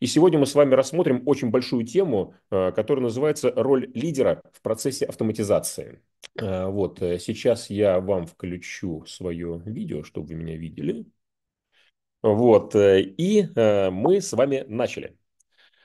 И сегодня мы с вами рассмотрим очень большую тему, э, которая называется «Роль лидера в процессе автоматизации». Э, вот, э, сейчас я вам включу свое видео, чтобы вы меня видели. Вот, и мы с вами начали.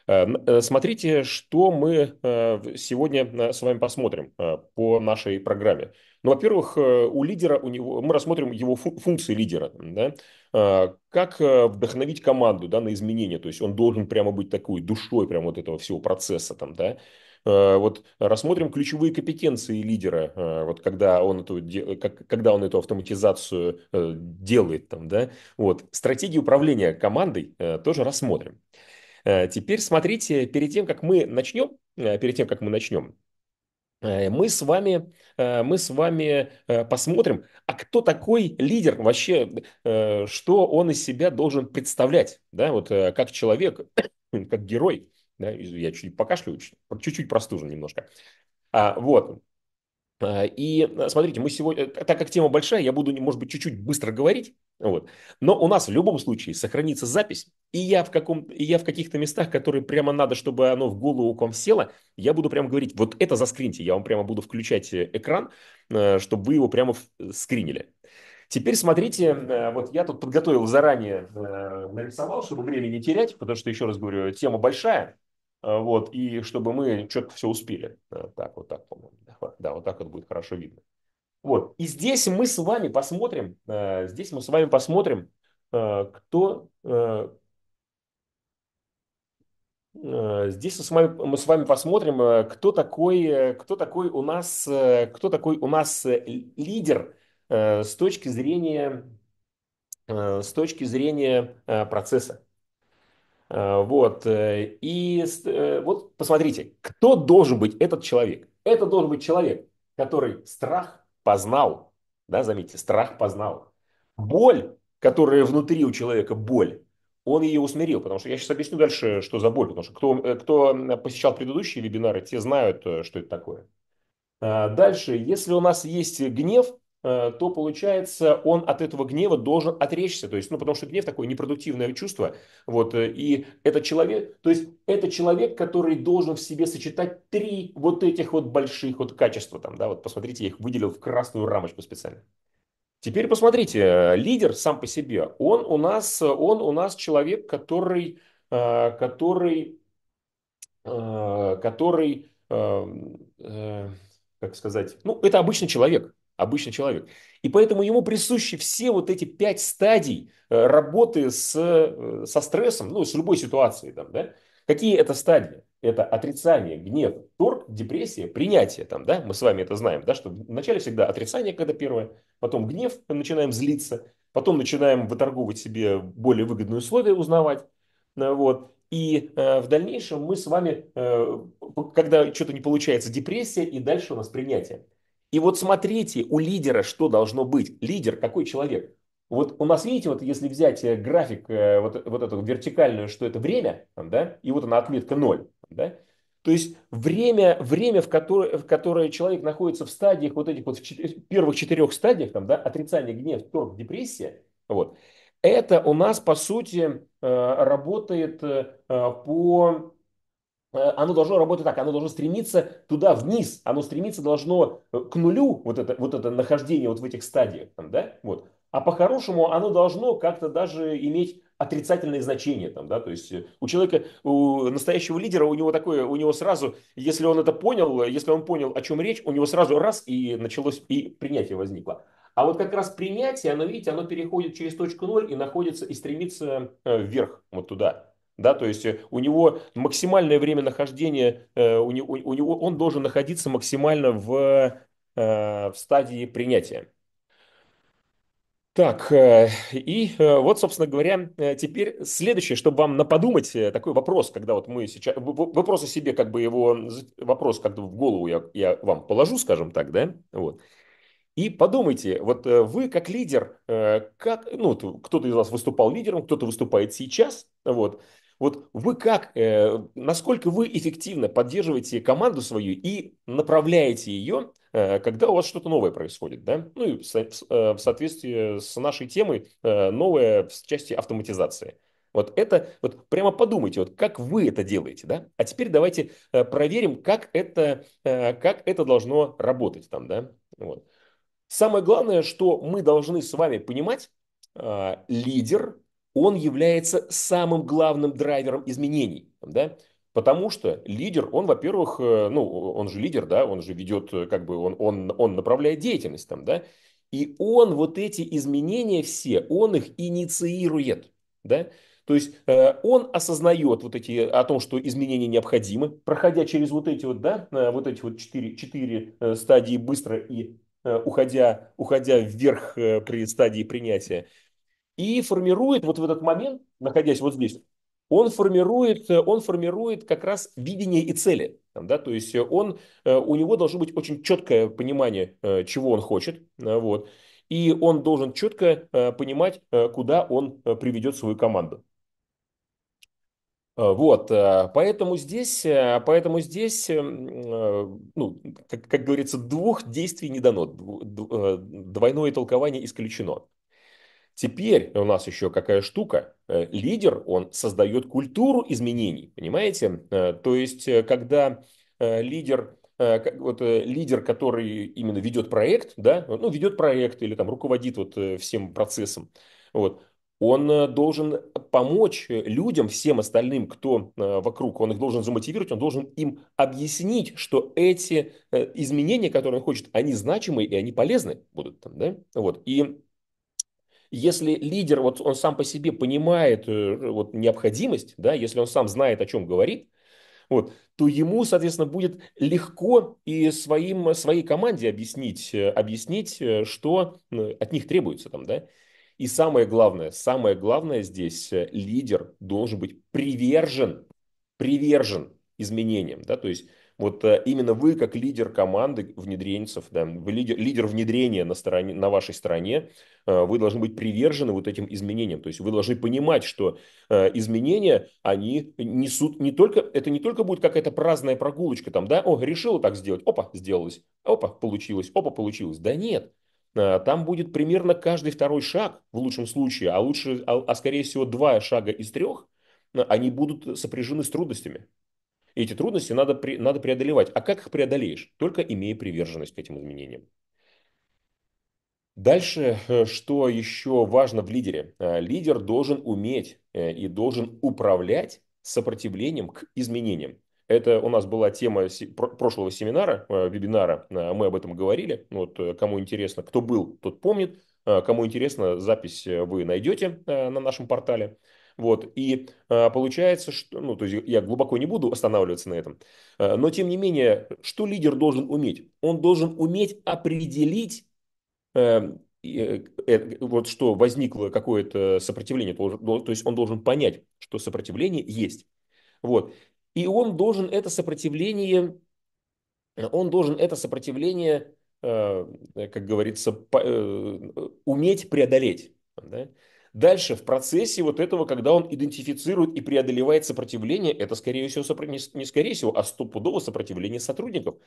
Э, э, смотрите, что мы э, сегодня с вами посмотрим по нашей программе. Ну, во-первых, у лидера, у него, мы рассмотрим его функции лидера. Да? Как вдохновить команду да, на изменения. То есть он должен прямо быть такой душой прямо вот этого всего процесса. Там, да? Вот рассмотрим ключевые компетенции лидера, вот когда он эту, когда он эту автоматизацию делает. Там, да? вот. стратегии управления командой тоже рассмотрим. Э, теперь смотрите, перед тем, как мы начнем, э, перед тем, как мы начнем, э, мы с вами, мы с вами посмотрим, а кто такой лидер вообще, что он из себя должен представлять, да, вот как человек, как герой, да, я чуть покашлю, чуть-чуть простужен немножко, а, вот, и смотрите, мы сегодня, так как тема большая, я буду, может быть, чуть-чуть быстро говорить, вот. Но у нас в любом случае сохранится запись, и я в, каком, и я в каких-то местах, которые прямо надо, чтобы оно в голову к вам село, я буду прямо говорить, вот это заскриньте, я вам прямо буду включать э, экран, э, чтобы вы его прямо э, скринили. Теперь смотрите, вот я тут подготовил заранее, нарисовал, чтобы время не терять, потому что, еще раз говорю, тема большая, вот, и чтобы мы четко все успели. Так, вот так, по-моему, да, вот так вот будет хорошо видно. Вот. И здесь мы с вами посмотрим, э, здесь мы с вами посмотрим, э, кто, э, э Здесь мы с, вами, мы с вами посмотрим, э, кто такой, э, кто такой у нас, кто такой у нас лидер с точки зрения, с точки зрения процесса. Вот. И вот посмотрите, кто должен быть этот человек? Это должен быть человек, который страх познал, да, заметьте, страх познал. Боль, которая внутри у человека боль, он ее усмирил, потому что я сейчас объясню дальше, что за боль, потому что кто, э, кто э, посещал предыдущие вебинары, те знают, э, что это такое. А, дальше, если у нас есть гнев, Э, то получается он от этого гнева должен отречься, то есть, ну, потому что гнев такое непродуктивное чувство, вот, э, и этот человек, то есть, это человек, который должен в себе сочетать три вот этих вот больших вот качества, там, да, вот, посмотрите, я их выделил в красную рамочку специально. Теперь посмотрите, э, лидер сам по себе, он у нас, он у нас человек, который, который, который, эм, как сказать, ну, это обычный человек, обычный человек. И поэтому ему присущи все вот эти пять стадий э, работы с, э, со стрессом, ну, с любой ситуацией. Там, да? Какие это стадии? Это отрицание, гнев, торг, депрессия, принятие. Там, да? Мы с вами это знаем, да? что вначале всегда отрицание, когда первое, потом гнев, начинаем злиться, потом начинаем выторговывать себе более выгодные условия, узнавать. Э, вот. И э, в дальнейшем мы с вами, э, когда что-то не получается, депрессия, и дальше у нас принятие. И вот смотрите, у лидера что должно быть? Лидер какой человек? Вот у нас, видите, вот если взять э, график, э, вот, вот эту вертикальную, что это время, там, да, и вот она отметка 0, да, то есть время, время в, которое, в которое человек находится в стадиях, вот этих вот в четыре, первых четырех стадиях, там, да, отрицание, гнев, торг, депрессия, вот, это у нас, по сути, э, работает по Э, оно должно работать так, оно должно стремиться туда вниз, оно стремиться должно э, к нулю, вот это, вот это нахождение вот в этих стадиях, там, да, вот. А по-хорошему оно должно как-то даже иметь отрицательное значение там, да, то есть э, у человека, у настоящего лидера, у него такое, у него сразу, если он это понял, если он понял, о чем речь, у него сразу раз и началось, и принятие возникло. А вот как раз принятие, оно, видите, оно переходит через точку ноль и находится, и стремится вверх, вот туда, да, то есть э, у него максимальное время нахождения, э, у, него, у него, он должен находиться максимально в, э, в стадии принятия. Так, и вот, собственно говоря, теперь следующее, чтобы вам наподумать, такой вопрос, когда вот мы сейчас, вопрос о себе, как бы его, вопрос как бы в голову я, я вам положу, скажем так, да, вот. И подумайте, вот вы как лидер, как, ну, кто-то из вас выступал лидером, кто-то выступает сейчас, вот, вот вы как, э, насколько вы эффективно поддерживаете команду свою и направляете ее, э, когда у вас что-то новое происходит, да? Ну и в, э, в соответствии с нашей темой э, новое в части автоматизации. Вот это, вот прямо подумайте, вот как вы это делаете, да? А теперь давайте э, проверим, как это, э, как это должно работать там, да? Вот. Самое главное, что мы должны с вами понимать, э, лидер он является самым главным драйвером изменений, да? Потому что лидер, он, во-первых, э, ну, он же лидер, да, он же ведет, э, как бы, он, он, он направляет деятельность там, да, и он вот эти изменения все, он их инициирует, да, то есть э, он осознает вот эти, о том, что изменения необходимы, проходя через вот эти вот, да, э, вот эти вот четыре, четыре стадии быстро и уходя, уходя вверх при стадии принятия, и формирует вот в этот момент, находясь вот здесь, он формирует, э, он формирует как раз видение и цели. Да? То есть э, он, э, у него должно быть очень четкое понимание, чего он хочет. Вот. И он должен четко понимать, куда он приведет свою команду. Вот, поэтому здесь, поэтому здесь, ну, как, как говорится, двух действий не дано, двойное толкование исключено. Теперь у нас еще какая штука? Э, лидер, он создает культуру изменений, понимаете? Э, то есть, э, когда лидер вот лидер, который именно ведет проект, да, ну, ведет проект или там руководит вот всем процессом, вот, он должен помочь людям, всем остальным, кто вокруг, он их должен замотивировать, он должен им объяснить, что эти изменения, которые он хочет, они значимые и они полезны будут там, да, вот, и если лидер, вот он сам по себе понимает э, вот, необходимость, да, если он сам знает, о чем говорит, вот, то ему, соответственно, будет легко и своим, своей команде объяснить, э, объяснить, э, что от них требуется там, да. И самое главное, самое главное здесь, лидер должен быть привержен, привержен изменениям, да, то есть вот э, именно вы, как лидер команды внедренцев, да, вы лидер, лидер внедрения на, стороне, на вашей стороне, э, вы должны быть привержены вот этим изменениям. То есть вы должны понимать, что э, изменения, они несут не только, это не только будет какая-то праздная прогулочка, там, да, о, решила так сделать, опа, сделалось, опа, получилось, опа, получилось. Да нет, там будет примерно каждый второй шаг в лучшем случае, а лучше, а, а скорее всего два шага из трех, они будут сопряжены с трудностями эти трудности надо, надо преодолевать. А как их преодолеешь? Только имея приверженность к этим изменениям. Дальше, э, что еще важно в лидере? Э, лидер должен уметь э, и должен управлять сопротивлением к изменениям. Это у нас была тема прошлого семинара, вебинара, мы об этом говорили. Ну вот кому интересно, кто был, тот помнит. Кому интересно, запись вы найдете на нашем портале. Вот, и э, получается, что, ну, то есть я глубоко не буду останавливаться на этом, э, но тем не менее, что лидер должен уметь? Он должен уметь определить, эм, э, э, вот что возникло какое-то сопротивление, то есть он должен понять, что сопротивление есть. Вот. И он должен это сопротивление, он должен это сопротивление, э, э, как говорится, уметь преодолеть. Да? Дальше, в процессе вот этого, когда он идентифицирует и преодолевает сопротивление, это скорее всего, сопро... не скорее всего, а стопудово сопротивление сотрудников.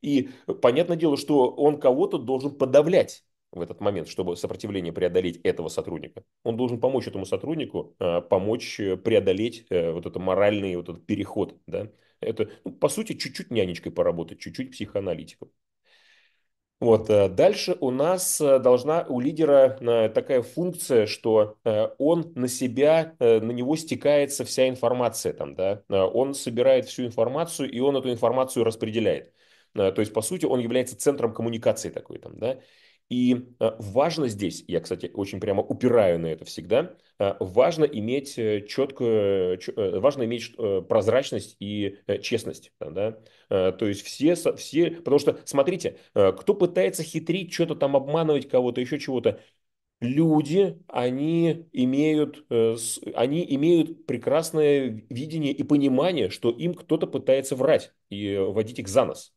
И понятное дело, что он кого-то должен подавлять в этот момент, чтобы сопротивление преодолеть этого сотрудника. Он должен помочь этому сотруднику, э, помочь э, преодолеть э, вот этот моральный вот этот переход. Да? Это, ну, по сути, чуть-чуть нянечкой поработать, чуть-чуть психоаналитиком. Вот. Э, дальше у нас э, должна у лидера э, такая функция, что он на себя, на него стекается вся информация. Там, да? Он собирает всю информацию, и он эту информацию распределяет. То есть, по сути, он является центром коммуникации такой. Там, да? И э, важно здесь, я, кстати, очень прямо упираю на это всегда, э, важно иметь э, четкую, важно иметь прозрачность и честность. Да? То есть все, все, потому что, смотрите, кто пытается хитрить, что-то там обманывать кого-то, еще чего-то, люди, они имеют, они имеют прекрасное видение и понимание, что им кто-то пытается врать и водить их за нос.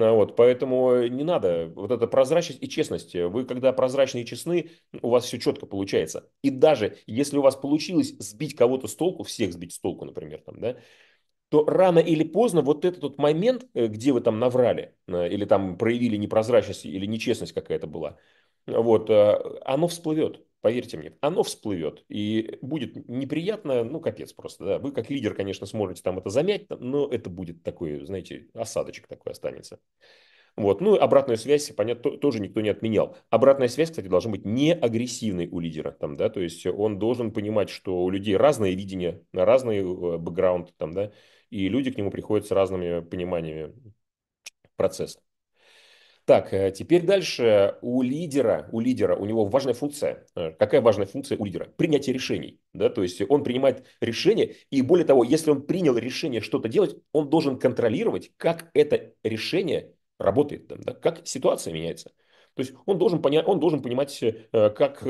А, вот, поэтому э, не надо. Вот эта прозрачность и честность. Вы, когда прозрачны и честны, у вас все четко получается. И даже если у вас получилось сбить кого-то с толку, всех сбить с толку, например, там, да, то рано или поздно вот этот вот момент, э, где вы там наврали, э, или там проявили непрозрачность или нечестность какая-то была, вот, оно всплывет. Поверьте мне, оно всплывет. И будет неприятно, ну, капец просто. Да. Вы как лидер, конечно, сможете там это замять, но это будет такой, знаете, осадочек такой останется. Вот. Ну, обратную связь, понятно, тоже никто не отменял. Обратная связь, кстати, должна быть не агрессивной у лидера. Там, да? То есть он должен понимать, что у людей разное видение, разный э, бэкграунд, там, да? и люди к нему приходят с разными пониманиями процесса. Так, э, теперь дальше у лидера, у лидера, у него важная функция. Э, какая важная функция у лидера? Принятие решений. Да? То есть он принимает решение, и более того, если он принял решение что-то делать, он должен контролировать, как это решение работает, да? как ситуация меняется. То есть он должен, поня- он должен понимать, э, как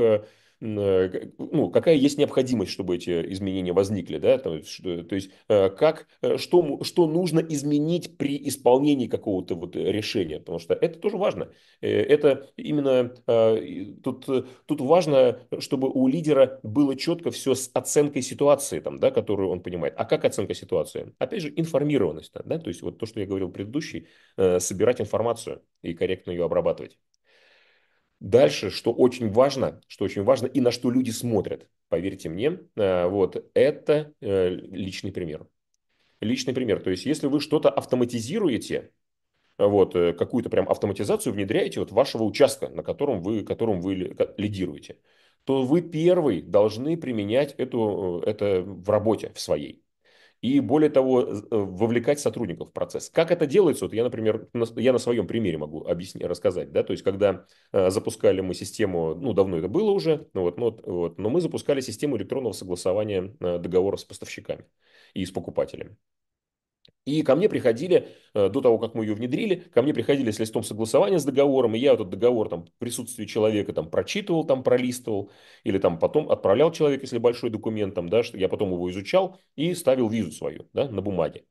Э, ну, какая есть необходимость, чтобы эти изменения возникли, да, то, что, то есть э, как, э, что, что нужно изменить при исполнении какого-то вот решения, потому что это тоже важно. Это именно тут, тут важно, чтобы у лидера было четко все с оценкой ситуации, там, да, которую он понимает. А как оценка ситуации? Опять же, информированность, да, то есть вот то, что я говорил предыдущий, собирать информацию и корректно ее обрабатывать. Дальше, что очень важно, что очень важно и на что люди смотрят, поверьте мне, э, вот это э, личный пример. Личный пример. То есть, если вы что-то автоматизируете, вот, э, какую-то прям автоматизацию внедряете вот вашего участка, на котором вы, которым вы лидируете, то вы первый должны применять эту, это в работе, в своей и более того, э, вовлекать сотрудников в процесс. Как это делается, вот я, например, я на своем примере могу объяснить, рассказать, да, то есть когда э, запускали мы систему, ну, давно это было уже, ну, вот, ну, вот, но мы запускали систему электронного согласования э, договоров с поставщиками и с покупателями. И ко мне приходили, э, до того, как мы ее внедрили, ко мне приходили с листом согласования с договором, и я этот договор там в присутствии человека там прочитывал, там пролистывал, или там потом отправлял человек, если большой документ, там, да, что я потом его изучал и ставил визу свою, да, на бумаге.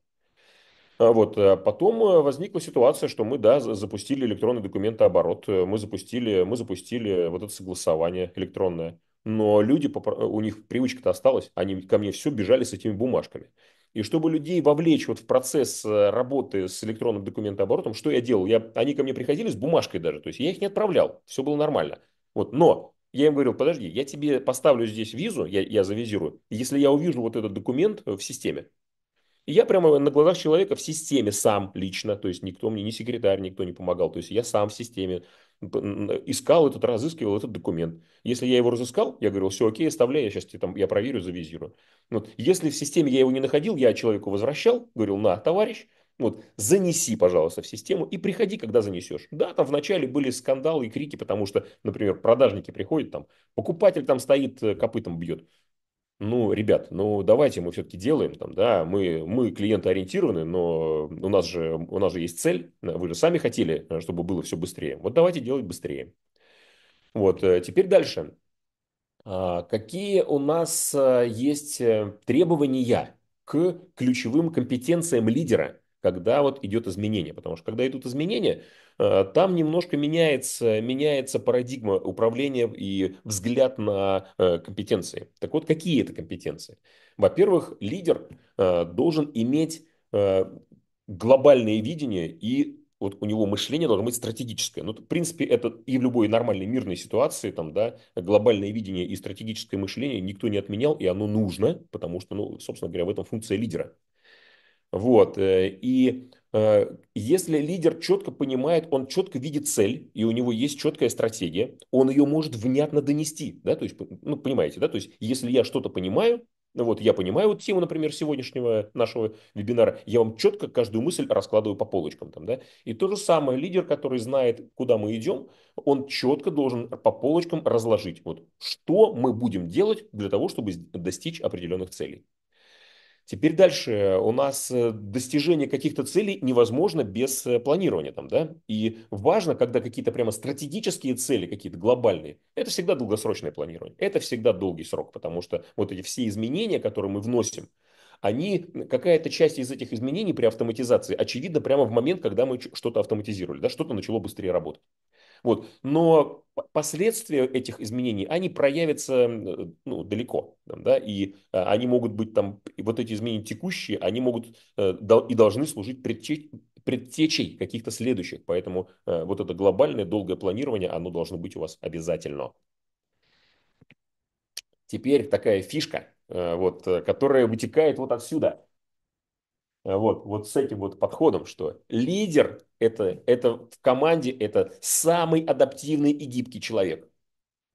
А вот. Э, потом э, возникла ситуация, что мы, да, запустили электронный документооборот, мы запустили, мы запустили вот это согласование электронное. Но люди, у них привычка-то осталась, они ко мне все бежали с этими бумажками. И чтобы людей вовлечь вот в процесс э, работы с электронным документооборотом, что я делал? Я, они ко мне приходили с бумажкой даже, то есть я их не отправлял, все было нормально. Вот, но я им говорил, подожди, я тебе поставлю здесь визу, я, я завизирую, если я увижу вот этот документ э, в системе. И я прямо на глазах человека в системе сам лично, то есть никто мне, не секретарь, никто не помогал, то есть я сам в системе искал этот, разыскивал этот документ. Если я его разыскал, я говорил, все окей, оставляй, я сейчас тебе там, я проверю, завизирую. Вот. Если в системе я его не находил, я человеку возвращал, говорил, на, товарищ, вот, занеси, пожалуйста, в систему и приходи, когда занесешь. Да, там вначале были скандалы и крики, потому что, например, продажники приходят там, покупатель там стоит, э, копытом бьет ну, ребят, ну давайте мы все-таки делаем там, да, мы, мы клиентоориентированы, но у нас, же, у нас же есть цель, вы же сами хотели, э, чтобы было все быстрее. Вот давайте делать быстрее. Вот, э, теперь дальше. А, какие у нас э, есть требования к ключевым компетенциям лидера, когда вот идет изменение? Потому что когда идут изменения, Э, там немножко меняется, меняется парадигма управления и взгляд на э, компетенции. Так вот, какие это компетенции? Во-первых, лидер э, должен иметь глобальное видение и вот у него мышление должно быть стратегическое. Ну, в принципе, это и в любой нормальной мирной ситуации, там, да, глобальное видение и стратегическое мышление никто не отменял, и оно нужно, потому что, ну, собственно говоря, в этом функция лидера. Вот, и Э, если лидер четко понимает, он четко видит цель, и у него есть четкая стратегия, он ее может внятно донести, да, то есть, ну, понимаете, да, то есть, если я что-то понимаю, вот, я понимаю вот тему, например, сегодняшнего нашего вебинара, я вам четко каждую мысль раскладываю по полочкам там, да, и то же самое, лидер, который знает, куда мы идем, он четко должен по полочкам разложить, вот, что мы будем делать для того, чтобы достичь определенных целей. Теперь дальше. У нас э, достижение каких-то целей невозможно без э, планирования там, да? И важно, когда какие-то прямо стратегические цели, какие-то глобальные, это всегда долгосрочное планирование. Это всегда долгий срок, потому что вот эти все изменения, которые мы вносим, они, какая-то часть из этих изменений при автоматизации, очевидно, прямо в момент, когда мы что-то автоматизировали, да, что-то начало быстрее работать. Вот. Но последствия этих изменений, они проявятся э, ну, далеко, да, и э, они могут быть там, вот эти изменения текущие, они могут э, и должны служить предтечей, предтечей каких-то следующих, поэтому вот это глобальное долгое планирование, оно должно быть у вас обязательно. Теперь такая фишка, вот, которая вытекает вот отсюда – Э, вот, вот с этим вот подходом, что лидер это, это в команде это самый адаптивный и гибкий человек.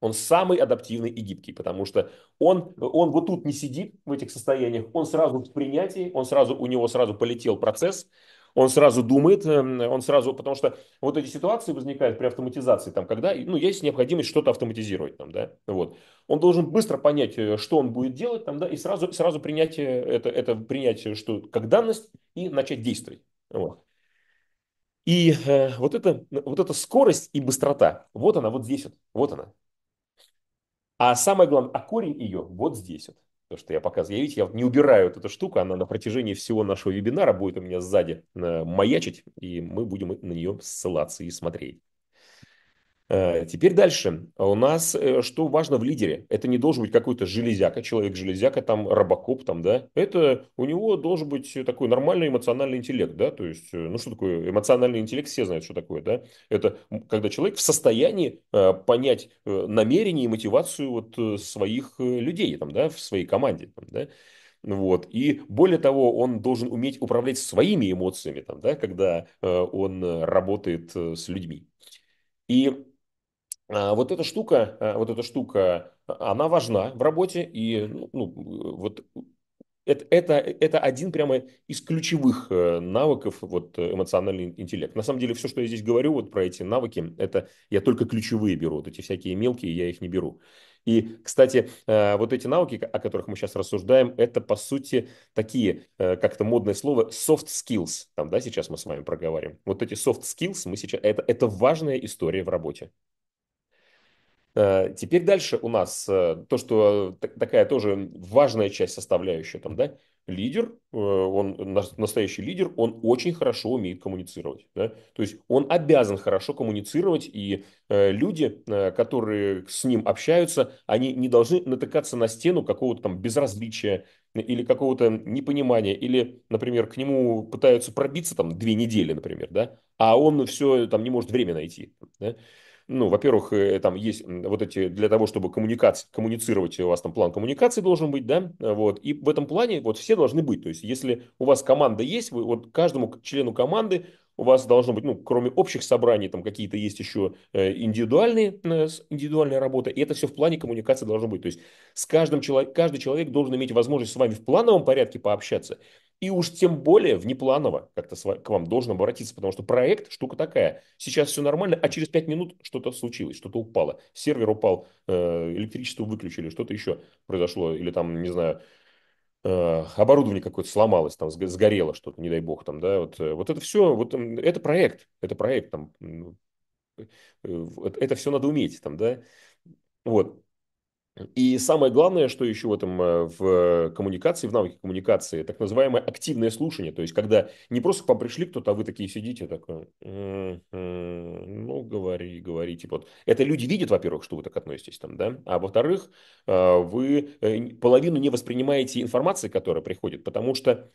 Он самый адаптивный и гибкий, потому что он, он вот тут не сидит в этих состояниях, он сразу в принятии, он сразу, у него сразу полетел процесс, он сразу думает, эм, он сразу, потому что вот эти ситуации возникают при автоматизации, там, когда, ну, есть необходимость что-то автоматизировать, там, да, вот. Он должен быстро понять, э, что он будет делать, там, да, и сразу, сразу принять э, это, это принять, э, что как данность, и начать действовать, вот. И э, вот, это, вот эта скорость и быстрота, вот она, вот здесь вот, вот она. А самое главное, а корень ее вот здесь вот то, что я показываю. Я, видите, я не убираю вот эту штуку, она на протяжении всего нашего вебинара будет у меня сзади э, маячить, и мы будем на нее ссылаться и смотреть. Э, теперь дальше. А у нас э, что важно в лидере? Это не должен быть какой-то железяка, человек-железяка, там, робокоп, там, да? Это у него должен быть такой нормальный эмоциональный интеллект, да? То есть, э, ну, что такое эмоциональный интеллект, все знают, что такое, да? Это когда человек в состоянии понять намерение и мотивацию вот своих людей, там, да, в своей команде, там, да? Вот. И более того, он должен уметь управлять своими эмоциями, там, да, когда он работает с людьми. И а вот эта штука, а, вот эта штука, а, она важна в работе, и ну, ну вот это, это, это один прямо из ключевых э, навыков вот, эмоциональный интеллект. На самом деле, все, что я здесь говорю вот про эти навыки, это я только ключевые беру, вот эти всякие мелкие я их не беру. И, кстати, э, вот эти навыки, о которых мы сейчас рассуждаем, это, по сути, такие, э, как-то модное слово, soft skills. Там, да, сейчас мы с вами проговорим. Вот эти soft skills мы сейчас... Это, это важная история в работе. Э, теперь дальше у нас э, то, что э, такая тоже важная часть составляющая там, да, лидер, он настоящий лидер, он очень хорошо умеет коммуницировать, да? то есть он обязан хорошо коммуницировать, и люди, которые с ним общаются, они не должны натыкаться на стену какого-то там безразличия или какого-то непонимания, или, например, к нему пытаются пробиться там две недели, например, да, а он все там не может время найти, да? ну, во-первых, э, там есть вот эти, для того, чтобы коммуникации коммуницировать, э, у вас там план коммуникации должен быть, да, вот, и в этом плане вот все должны быть, то есть если у вас команда есть, вы, вот каждому члену команды у вас должно быть, ну, кроме общих собраний, там какие-то есть еще э, индивидуальные, индивидуальная работа, и это все в плане коммуникации должно быть. То есть с каждым человек, каждый человек должен иметь возможность с вами в плановом порядке пообщаться и уж тем более внепланово как-то к вам должен обратиться, потому что проект штука такая. Сейчас все нормально, а через 5 минут что-то случилось, что-то упало. Сервер упал, э, электричество выключили, что-то еще произошло. Или там, не знаю, э, оборудование какое-то сломалось, там сгорело что-то, не дай бог, там, да, вот, э, вот это все, вот это проект, это проект, там, это все надо уметь, там, да, вот, и самое главное, что еще в этом, э, в коммуникации, в навыке коммуникации, так называемое активное слушание. То есть, когда не просто к вам пришли кто-то, а вы такие сидите, такой, ну, говори, говори. Типа, вот. Это люди видят, во-первых, что вы так относитесь там, да, а во-вторых, э, вы э, половину не воспринимаете информации, которая приходит, потому что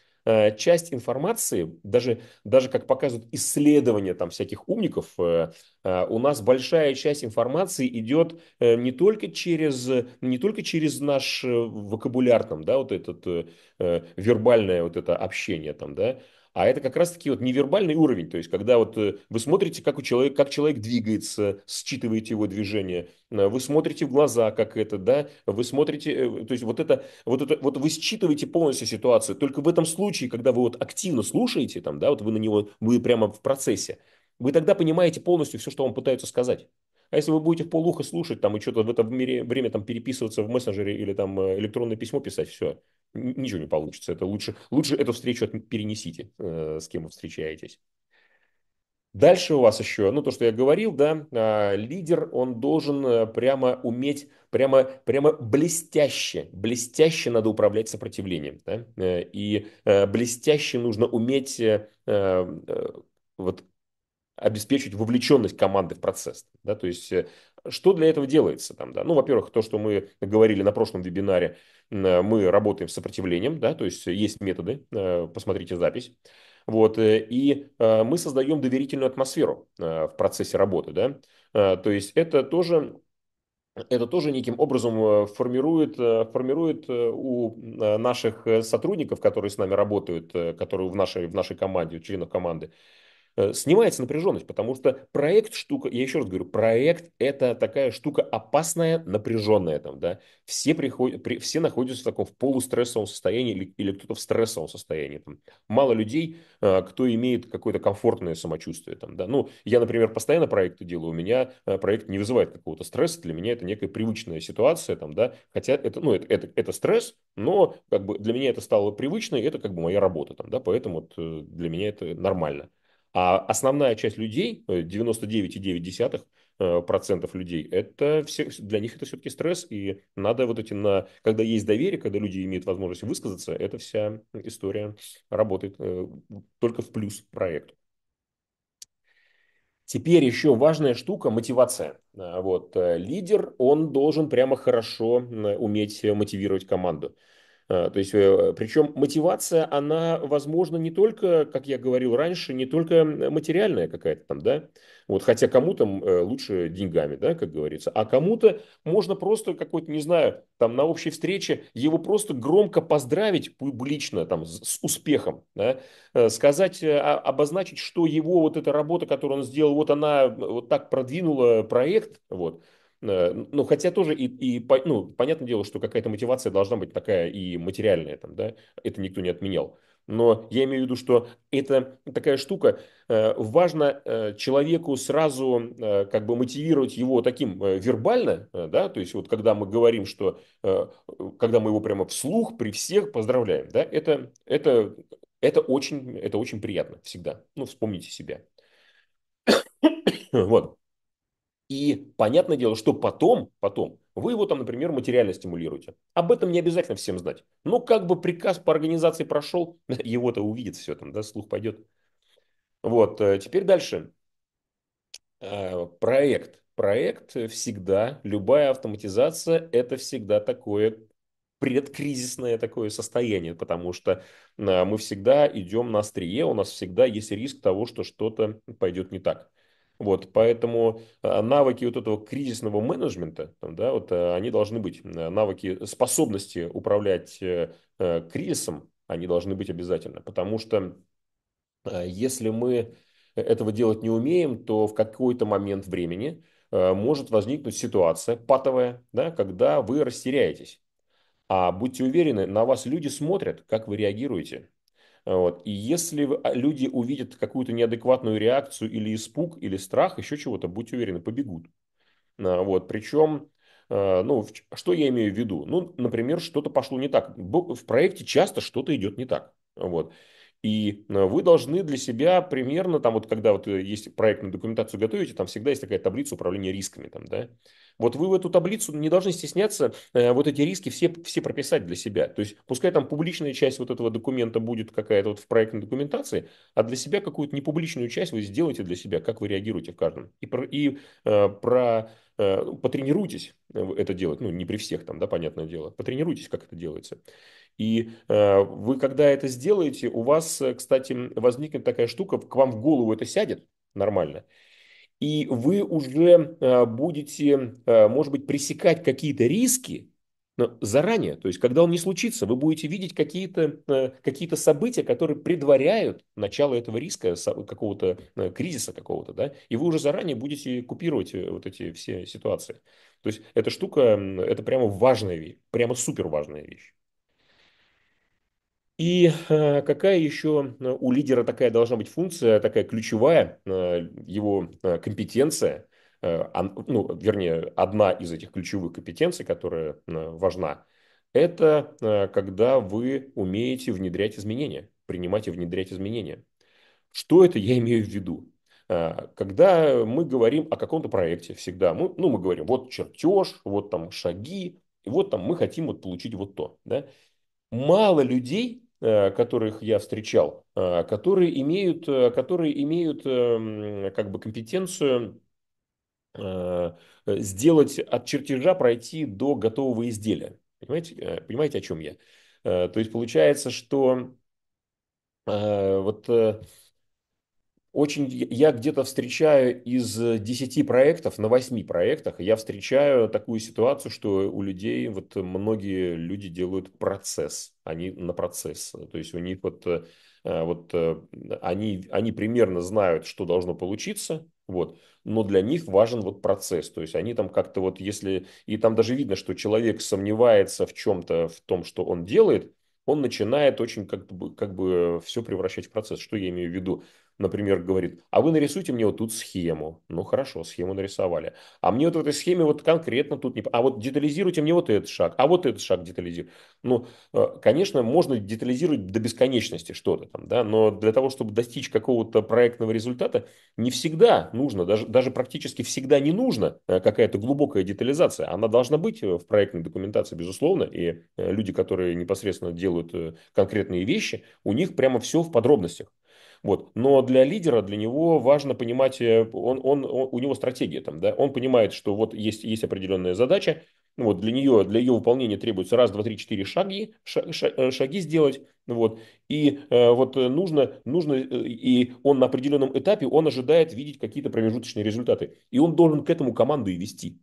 часть информации, даже, даже как показывают исследования там всяких умников, у нас большая часть информации идет не только через не только через наш э, вокабуляр, там, да, вот этот э, э, вербальное вот это общение, там, да, а это как раз-таки вот невербальный уровень, то есть когда вот э, вы смотрите, как, у человека, как человек двигается, считываете его движение, вы смотрите в глаза, как это, да, вы смотрите, то есть вот это, вот это, вот вы считываете полностью ситуацию, только в этом случае, когда вы вот активно слушаете, там, да, вот вы на него, вы прямо в процессе, вы тогда понимаете полностью все, что он пытается сказать. А если вы будете в полухо слушать там и что-то в это время там переписываться в мессенджере или там э, электронное письмо писать, все, ничего не получится. Это лучше, лучше эту встречу перенесите, э, с кем вы встречаетесь. Дальше у вас еще, ну то, что я говорил, да, а, лидер, он должен э, прямо уметь, прямо, прямо блестяще, блестяще надо управлять сопротивлением, да, и блестяще нужно уметь вот обеспечить вовлеченность команды в процесс. Да? То есть э, что для этого делается там, да? Ну, во-первых, то, что мы говорили на прошлом вебинаре, э, мы работаем с сопротивлением, да, то есть э, есть методы, посмотрите запись. Вот, и мы создаем доверительную атмосферу в процессе работы, да, то есть это тоже это тоже неким образом формирует, формирует у наших сотрудников, которые с нами работают, которые в нашей, в нашей команде, у членов команды, Э, снимается напряженность, потому что проект штука, я еще раз говорю, проект это такая штука опасная, напряженная там, да, все приходят, при, все находятся в таком в полустрессовом состоянии или, или кто-то в стрессовом состоянии там. Мало людей, э, кто имеет какое-то комфортное самочувствие там, да. Ну, я, например, постоянно проекты делаю, у меня э, проект не вызывает какого-то стресса, для меня это некая привычная ситуация там, да, хотя это, ну, это, это, это стресс, но как бы для меня это стало привычно, это как бы моя работа там, да, поэтому вот для меня это нормально. А основная часть людей, 99,9%, э, э, процентов людей, это все, для них это все-таки стресс, и надо вот эти на, когда есть доверие, когда люди имеют возможность высказаться, эта вся история работает э, только в плюс проекту. Теперь еще важная штука – мотивация. Вот, лидер, он должен прямо хорошо уметь мотивировать команду. А, то есть, э, причем мотивация, она, возможно, не только, как я говорил раньше, не только материальная какая-то там, да, вот хотя кому-то э, лучше деньгами, да, как говорится, а кому-то можно просто какой-то, не знаю, там на общей встрече его просто громко поздравить публично там с успехом, да, э, сказать, обозначить, что его вот эта работа, которую он сделал, вот она вот так продвинула проект, вот, Э, ну, хотя тоже и, и ну, понятное дело, что какая-то мотивация должна быть такая и материальная, там, да, это никто не отменял. Но я имею в виду, что это такая штука, э, важно э, человеку сразу как бы мотивировать его таким вербально, да, то есть вот когда мы говорим, что, когда мы его прямо вслух при всех поздравляем, да, это, это, это очень, это очень приятно всегда, ну, вспомните себя. Вот. И понятное дело, что потом, потом вы его там, например, материально стимулируете. Об этом не обязательно всем знать. Но как бы приказ по организации прошел, его-то увидит все там, да, слух пойдет. Вот, э, теперь дальше. Э, проект. Проект всегда, любая автоматизация – это всегда такое предкризисное такое состояние, потому что э, мы всегда идем на острие, у нас всегда есть риск того, что что-то пойдет не так. Вот, поэтому а, навыки вот этого кризисного менеджмента, да, вот э, они должны быть. Э, навыки способности управлять э, кризисом, они должны быть обязательно, потому что если мы этого делать не умеем, то в какой-то момент времени может возникнуть ситуация патовая, да, когда вы растеряетесь. А будьте уверены, на вас люди смотрят, как вы реагируете. Вот. И если а, люди увидят какую-то неадекватную реакцию или испуг, или страх, еще чего-то, будьте уверены, побегут. А, вот. Причем, э, ну, что я имею в виду? Ну, например, что-то пошло не так. В проекте часто что-то идет не так. Вот. И э, вы должны для себя примерно, там вот когда вот э, есть проектную документацию готовите, там всегда есть такая таблица управления рисками, там, да, вот вы в эту таблицу не должны стесняться э, вот эти риски все, все прописать для себя. То есть пускай там публичная часть вот этого документа будет какая-то вот в проектной документации, а для себя какую-то непубличную часть вы сделаете для себя, как вы реагируете в каждом. И про, и, э, про э, потренируйтесь э, это делать, ну не при всех там, да, понятное дело, потренируйтесь, как это делается. И э, вы, когда это сделаете, у вас, э, кстати, возникнет такая штука, к вам в голову это сядет нормально – и вы уже э, будете, э, может быть, пресекать какие-то риски заранее. То есть, когда он не случится, вы будете видеть какие-то э, какие события, которые предваряют начало этого риска, какого-то кризиса какого-то, да, и вы уже заранее будете купировать вот эти все ситуации. То есть, эта штука, это прямо важная вещь, прямо супер важная вещь. И э, какая еще э, у лидера такая должна быть функция, такая ключевая, э, его компетенция, ну, вернее, одна из этих ключевых компетенций, которая важна, это когда вы умеете внедрять изменения, принимать и внедрять изменения. Что это я имею в виду? Когда мы говорим о каком-то проекте всегда, мы, ну, мы говорим, вот чертеж, вот там шаги, и вот там мы хотим вот получить вот то. Да? Мало людей Э, которых я встречал, э, которые имеют, э, которые имеют эм, как бы компетенцию сделать от чертежа пройти до готового изделия. Понимаете, понимаете о чем я? То есть получается, что вот очень я где-то встречаю из 10 э, проектов, на 8 проектах, я встречаю такую ситуацию, что у людей, вот многие люди делают процесс, они на процесс. То есть у них вот, э, э, вот они, они примерно знают, что должно получиться, вот. Но для них важен вот процесс. То есть они там как-то вот если... И там даже видно, что человек сомневается в чем-то, в том, что он делает, он начинает очень как бы, как бы все превращать в процесс. Что я имею в виду? например, говорит, а вы нарисуйте мне вот тут схему. Ну хорошо, схему нарисовали. А мне вот в этой схеме вот конкретно тут не... А вот детализируйте мне вот этот шаг, а вот этот шаг детализируйте. Ну, э, конечно, можно детализировать до бесконечности что-то там, да, но для того, чтобы достичь какого-то проектного результата, не всегда нужно, даже, даже практически всегда не нужно э, какая-то глубокая детализация. Она должна быть э, в проектной документации, безусловно, и люди, которые непосредственно делают конкретные вещи, у них прямо все в подробностях. Вот. Но для лидера, для него важно понимать, э, он, он, он, у него стратегия там, да, он понимает, что вот есть, есть определенная задача, вот для нее, для ее выполнения требуется раз, два, три, четыре шаги, э, шаги сделать, вот, и э, вот э, нужно, нужно, и он на определенном этапе, он ожидает видеть какие-то промежуточные результаты, и он должен к этому команду и вести.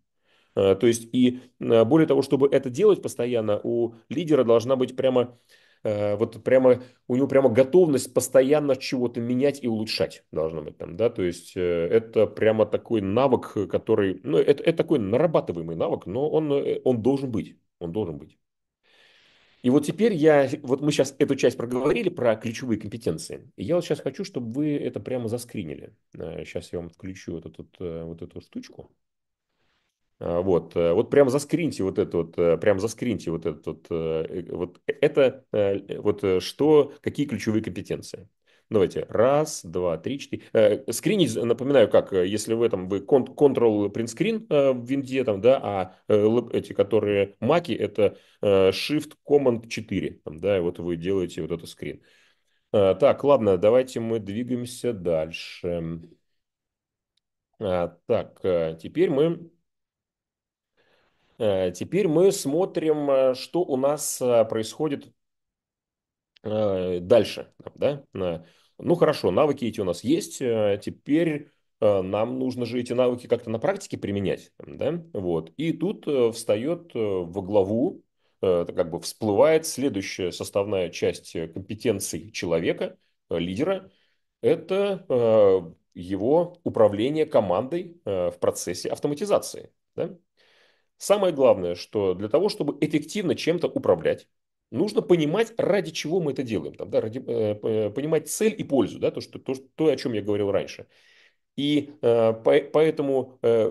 То есть, и более того, чтобы это делать постоянно, у лидера должна быть прямо Э, вот прямо у него прямо готовность постоянно чего-то менять и улучшать должно быть там, да, то есть э, это прямо такой навык, который, ну, это, это такой нарабатываемый навык, но он, э, он должен быть, он должен быть. И вот теперь я, вот мы сейчас эту часть проговорили про ключевые компетенции. И я вот сейчас хочу, чтобы вы это прямо заскринили. Сейчас я вам включу вот эту, вот эту штучку. А, вот, э, вот прям заскриньте вот это вот, э, прям заскриньте вот этот, вот, э, вот это вот что, какие ключевые компетенции. Давайте, раз, два, три, четыре. Скринить, напоминаю, как, если в этом вы Ctrl print screen в винде, там, да, а эти, которые маки, это Shift Command 4, там, да, и вот вы делаете вот этот скрин. Так, ладно, давайте мы двигаемся дальше. Так, теперь мы Э, теперь мы смотрим, э, что у нас э, происходит дальше. Да? Ну хорошо, навыки эти у нас есть. Теперь нам нужно же эти навыки как-то на практике применять. Да? Вот. И тут встает во главу, как бы всплывает следующая составная часть компетенций человека, лидера. Это его управление командой в процессе автоматизации. Да? Самое главное, что для того, чтобы эффективно чем-то управлять, нужно понимать, ради чего мы это делаем, там, да, ради, э, э понимать цель и пользу, да, то, что, то, то, о чем я говорил раньше. И э, по, поэтому э,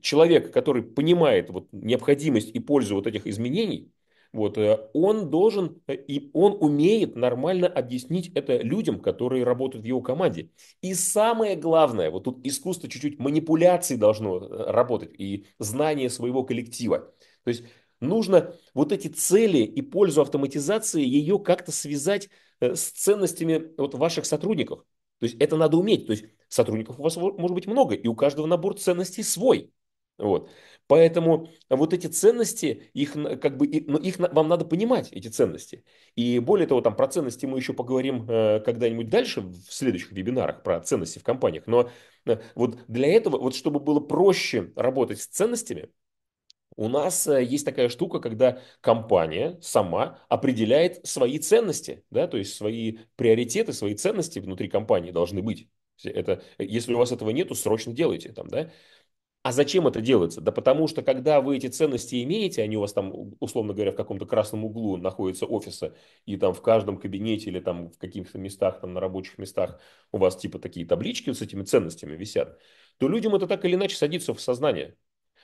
человек, который понимает вот, необходимость и пользу вот этих изменений – вот, э, он должен, э, и он умеет нормально объяснить это людям, которые работают в его команде. И самое главное, вот тут искусство чуть-чуть манипуляции должно э, работать и знание своего коллектива. То есть нужно вот эти цели и пользу автоматизации, ее как-то связать с ценностями вот ваших сотрудников. То есть это надо уметь. То есть сотрудников у вас может быть много, и у каждого набор ценностей свой. Вот. Поэтому вот эти ценности, их, как бы, их, вам надо понимать, эти ценности. И более того, там про ценности мы еще поговорим э, когда-нибудь дальше в следующих вебинарах про ценности в компаниях. Но э, вот для этого, вот чтобы было проще работать с ценностями, у нас э, есть такая штука, когда компания сама определяет свои ценности, да, то есть свои приоритеты, свои ценности внутри компании должны быть. Это, если у вас этого нету, срочно делайте там, да. А зачем это делается? Да потому что, когда вы эти ценности имеете, они у вас там, условно говоря, в каком-то красном углу находятся офиса и там в каждом кабинете или там в каких-то местах, там на рабочих местах у вас типа такие таблички с этими ценностями висят, то людям это так или иначе садится в сознание.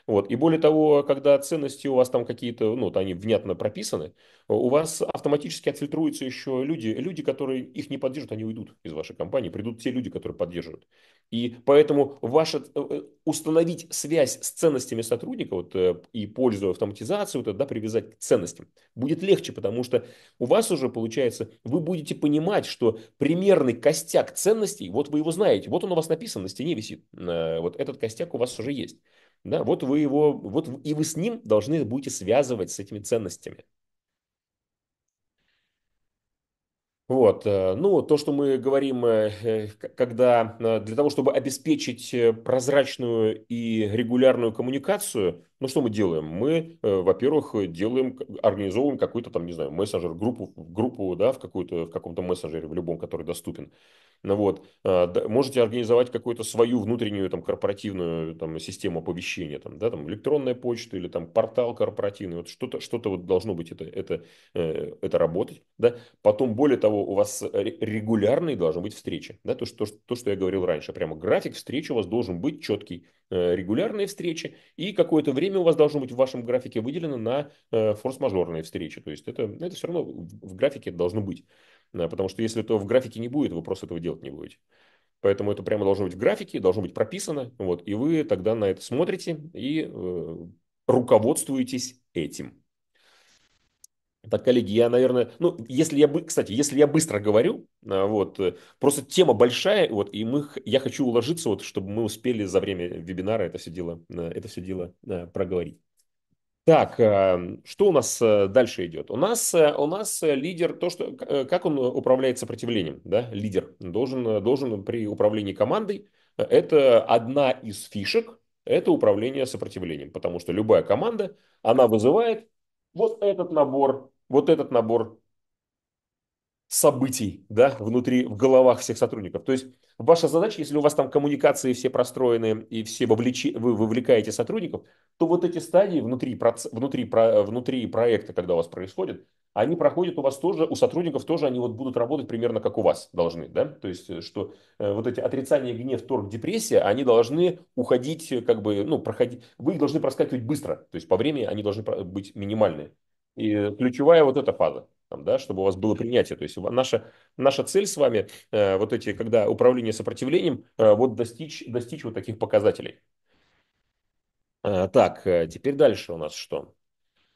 Вот. И более того, когда ценности у вас там какие-то, ну, вот они внятно прописаны, у вас автоматически отфильтруются еще люди, люди, которые их не поддержат, они уйдут из вашей компании, придут те люди, которые поддерживают. И поэтому ваша, э, э, установить связь с ценностями сотрудника вот, э, и пользу автоматизации, вот, это, да, привязать к ценностям, будет легче, потому что у вас уже получается, вы будете понимать, что примерный костяк ценностей, вот вы его знаете, вот он у вас написан, на стене висит, вот этот костяк у вас уже есть. Да, вот вы его, вот и вы с ним должны будете связывать с этими ценностями. Вот, э, ну, то, что мы говорим, э, э, когда для того, чтобы обеспечить прозрачную и регулярную коммуникацию, ну, что мы делаем? Мы, э, во-первых, э, делаем, организовываем какую-то там, не знаю, мессенджер, группу, группу да, в, какую-то, в каком-то мессенджере, в любом, который доступен. Ну, вот. А, можете организовать какую-то свою внутреннюю там, корпоративную там, систему оповещения, там, да, там, электронная почта или там, портал корпоративный. Вот что-то, что-то вот должно быть это, это, э, это работать. Да? Потом, более того, у вас регулярные должны быть встречи. Да? То, что, то, что я говорил раньше. Прямо график встреч у вас должен быть четкий. Регулярные встречи и какое-то время время у вас должно быть в вашем графике выделено на э, форс-мажорные встречи. То есть это, это все равно в графике должно быть. Э, потому что если этого в графике не будет, вы просто этого делать не будете. Поэтому это прямо должно быть в графике, должно быть прописано. Вот, и вы тогда на это смотрите и э, руководствуетесь этим. Так, коллеги, я, наверное, ну, если я, бы кстати, если я быстро говорю, а, вот, э, просто тема большая, вот, и мы, я хочу уложиться, вот, чтобы мы успели за время вебинара это все дело, э, это все дело проговорить. Так, э, что у нас дальше идет? У нас, у нас лидер, то, что, как он управляет сопротивлением, да, лидер должен, должен при управлении командой, это одна из фишек, это управление сопротивлением, потому что любая команда, она вызывает вот этот набор вот этот набор событий да, внутри, в головах всех сотрудников. То есть ваша задача, если у вас там коммуникации все простроены и все вовлечи, вы вовлекаете сотрудников, то вот эти стадии внутри, внутри, внутри проекта, когда у вас происходит, они проходят у вас тоже, у сотрудников тоже они вот будут работать примерно как у вас должны, да, то есть э, что э, вот эти отрицания, гнев, торг, депрессия, они должны уходить э, как бы, ну, проходить, вы их должны проскакивать быстро, то есть по времени они должны быть минимальные. И ключевая вот эта фаза там, да, чтобы у вас было принятие. То есть наша, наша цель с вами, э, вот эти, когда управление сопротивлением, э, вот достичь, достичь вот таких показателей. Э, так, э, теперь дальше у нас что?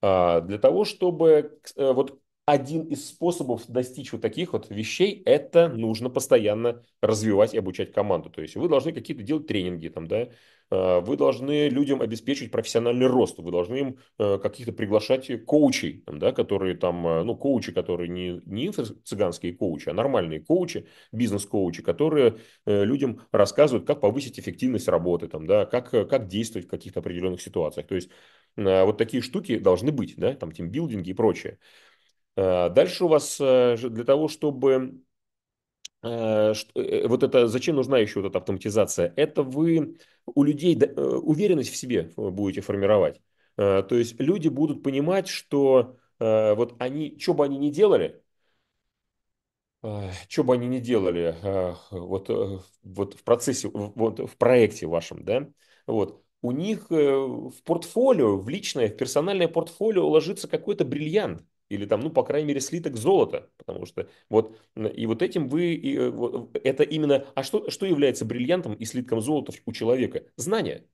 Э, для того, чтобы э, вот один из способов достичь вот таких вот вещей – это нужно постоянно развивать и обучать команду. То есть вы должны какие-то делать тренинги, там, да, э, вы должны людям обеспечить профессиональный рост, вы должны им э, каких-то приглашать коучей, там, да, которые там, э, ну, коучи, которые не, не цыганские коучи, а нормальные коучи, бизнес-коучи, которые людям рассказывают, как повысить эффективность работы, там, да, как, как действовать в каких-то определенных ситуациях. То есть вот такие штуки должны быть, да, там тимбилдинги и прочее. Э, дальше у вас э, для того, чтобы э, вот это, зачем нужна еще вот эта автоматизация? Это вы у людей уверенность в себе будете формировать. То есть люди будут понимать, что вот они, что бы они ни делали, что бы они ни делали вот, вот в процессе, вот в проекте вашем, да, вот, у них в портфолио, в личное, в персональное портфолио уложится какой-то бриллиант – или там, ну, по крайней мере, слиток золота, потому что вот, и вот этим вы, и, э, вот, это именно, а что, что является бриллиантом и слитком золота у человека? знания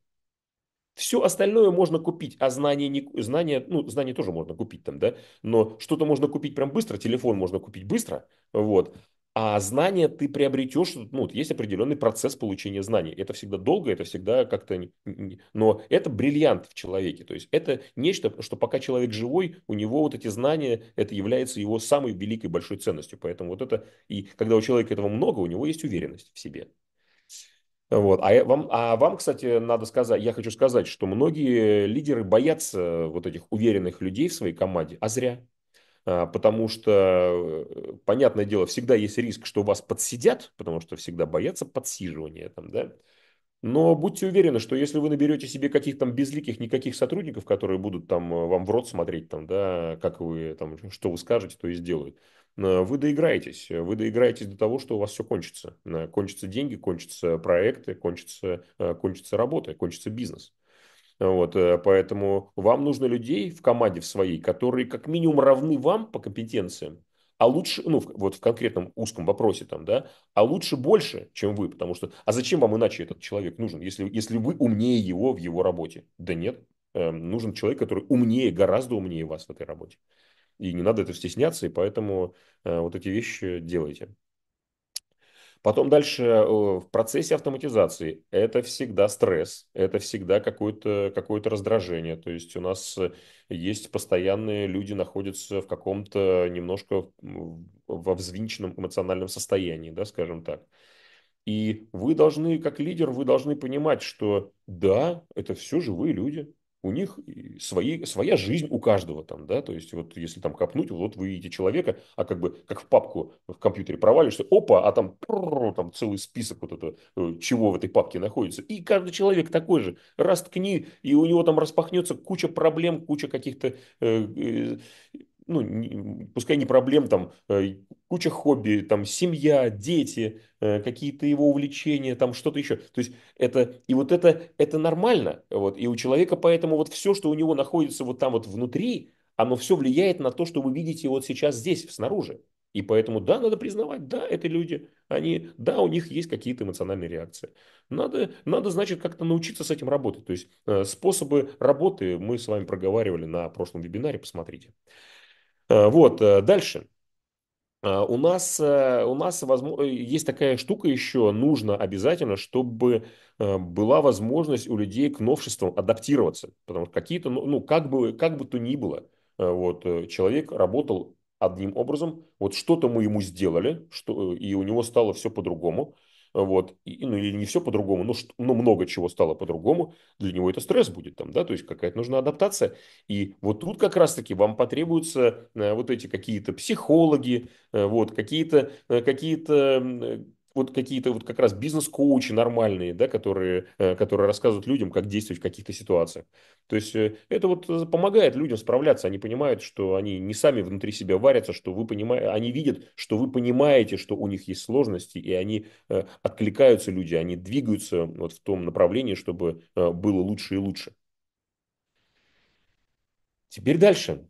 Все остальное можно купить, а знания, не, знания, ну, знания тоже можно купить там, да, но что-то можно купить прям быстро, телефон можно купить быстро, вот, а знания ты приобретешь, ну, вот есть определенный процесс получения знаний. Это всегда долго, это всегда как-то... Но это бриллиант в человеке. То есть это нечто, что пока человек живой, у него вот эти знания, это является его самой великой большой ценностью. Поэтому вот это... И когда у человека этого много, у него есть уверенность в себе. Вот. А вам, а вам, кстати, надо сказать, я хочу сказать, что многие лидеры боятся вот этих уверенных людей в своей команде, а зря. А, потому что, э, понятное дело, всегда есть риск, что вас подсидят, потому что всегда боятся подсиживания, там, да, но будьте уверены, что если вы наберете себе каких-то там безликих никаких сотрудников, которые будут там э, вам в рот смотреть, там, да, как вы там, что вы скажете, то и сделают, э, вы доиграетесь. Вы доиграетесь до того, что у вас все кончится. Кончатся деньги, кончатся проекты, кончатся, кончатся работа, кончится бизнес. Вот, э, поэтому вам нужно людей в команде в своей, которые как минимум равны вам по компетенциям, а лучше, ну, вот в конкретном узком вопросе там, да, а лучше больше, чем вы, потому что, а зачем вам иначе этот человек нужен, если, если вы умнее его в его работе? Да нет, эм, нужен человек, который умнее, гораздо умнее вас в этой работе. И не надо это стесняться, и поэтому э, вот эти вещи делайте. Потом дальше э, в процессе автоматизации это всегда стресс, это всегда какое-то какое раздражение. То есть у нас э, есть постоянные люди находятся в каком-то немножко во взвинченном эмоциональном состоянии, да, скажем так. И вы должны, как лидер, вы должны понимать, что да, это все живые люди, у них свои, своя жизнь у каждого там, да, то есть вот если там копнуть, вот вы видите человека, а как бы как в папку в компьютере провалишься, опа, а там, там целый список вот этого э, чего в этой папке находится. И каждый человек такой же, раз ткни, и у него там распахнется куча проблем, куча каких-то э, э ну, не, пускай не проблем, там, э, куча хобби, там, семья, дети, э, какие-то его увлечения, там, что-то еще. То есть, это, и вот это, это нормально, вот, и у человека поэтому вот все, что у него находится вот там вот внутри, оно все влияет на то, что вы видите вот сейчас здесь, снаружи. И поэтому, да, надо признавать, да, это люди, они, да, у них есть какие-то эмоциональные реакции. Надо, надо значит, как-то научиться с этим работать. То есть э, способы работы мы с вами проговаривали на прошлом вебинаре, посмотрите. Э, вот, э, дальше. Э, у нас, у нас возможно, есть такая штука еще, нужно обязательно, чтобы была возможность у людей к новшествам адаптироваться. Потому что какие-то, ну, ну как бы, как бы то ни было, вот, человек работал одним образом, вот что-то мы ему сделали, что, и у него стало все по-другому вот, и, ну или не все по-другому, но, но ну, много чего стало по-другому, для него это стресс будет там, да, то есть какая-то нужна адаптация. И вот тут как раз-таки вам потребуются э, вот эти какие-то психологи, э, вот, какие-то э, какие-то вот какие-то вот как раз бизнес-коучи нормальные, да, которые, э, которые рассказывают людям, как действовать в каких-то ситуациях. То есть э, это вот э, помогает людям справляться. Они понимают, что они не сами внутри себя варятся, что вы понимаете, они видят, что вы понимаете, что у них есть сложности, и они откликаются люди, они двигаются вот в том направлении, чтобы было лучше и лучше. Теперь дальше.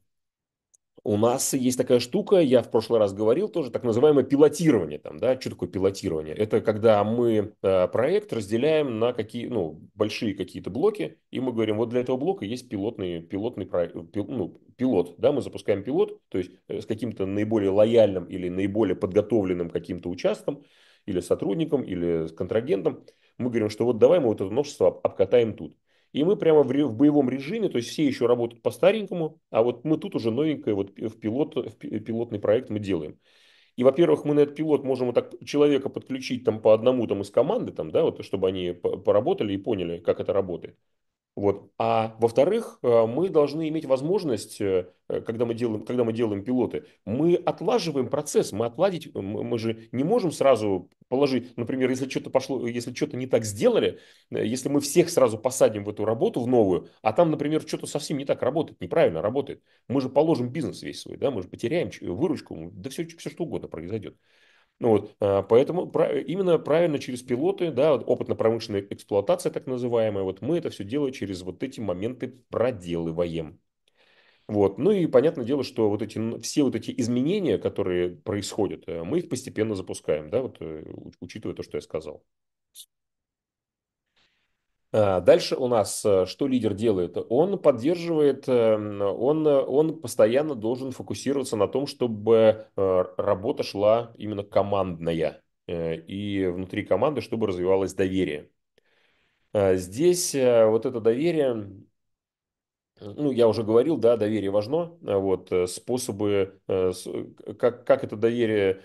У нас есть такая штука, я в прошлый раз говорил тоже, так называемое пилотирование. Там, да? Что такое пилотирование? Это когда мы э, проект разделяем на какие, ну, большие какие-то блоки, и мы говорим, вот для этого блока есть пилотный, пилотный проект, ну, пилот. Да? Мы запускаем пилот, то есть э, с каким-то наиболее лояльным или наиболее подготовленным каким-то участком, или сотрудником, или с контрагентом. Мы говорим, что вот давай мы вот это множество обкатаем тут. И мы прямо в, в боевом режиме, то есть все еще работают по-старенькому, а вот мы тут уже новенькое вот в, пилот, в пилотный проект мы делаем. И, во-первых, мы на этот пилот можем вот так человека подключить там по одному там из команды, там, да, вот, чтобы они поработали и поняли, как это работает. Вот. А во-вторых, э, мы должны иметь возможность, э, э, когда мы, делаем, когда мы делаем пилоты, мы отлаживаем процесс, мы отладить, мы же не можем сразу положить, например, если что-то пошло, если что-то не так сделали, если мы всех сразу посадим в эту работу, в новую, а там, например, что-то совсем не так работает, неправильно работает, мы же положим бизнес весь свой, да, мы же потеряем выручку, да все, все что угодно произойдет. Ну, вот, а, поэтому именно правильно через пилоты, да, вот, опытно-промышленная эксплуатация так называемая, вот мы это все делаем через вот эти моменты проделываем. Вот. Ну и понятное дело, что вот эти, все вот эти изменения, которые происходят, э, мы их постепенно запускаем, да, вот, э, учитывая то, что я сказал. А, дальше у нас э, что лидер делает? Он поддерживает, эм, он, э, он постоянно должен фокусироваться на том, чтобы э, работа шла именно командная и внутри команды, чтобы развивалось доверие. А, здесь вот это доверие, ну, я уже говорил, да, доверие важно, вот, способы, как, как это доверие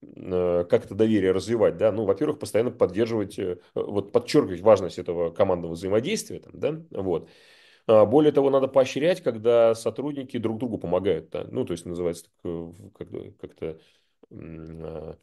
Э, как это доверие развивать, да, ну, во-первых, постоянно поддерживать, э, вот подчеркивать важность этого командного взаимодействия, там, да, вот. А, более того, надо поощрять, когда сотрудники друг другу помогают, да, ну, то есть называется э, как-то а,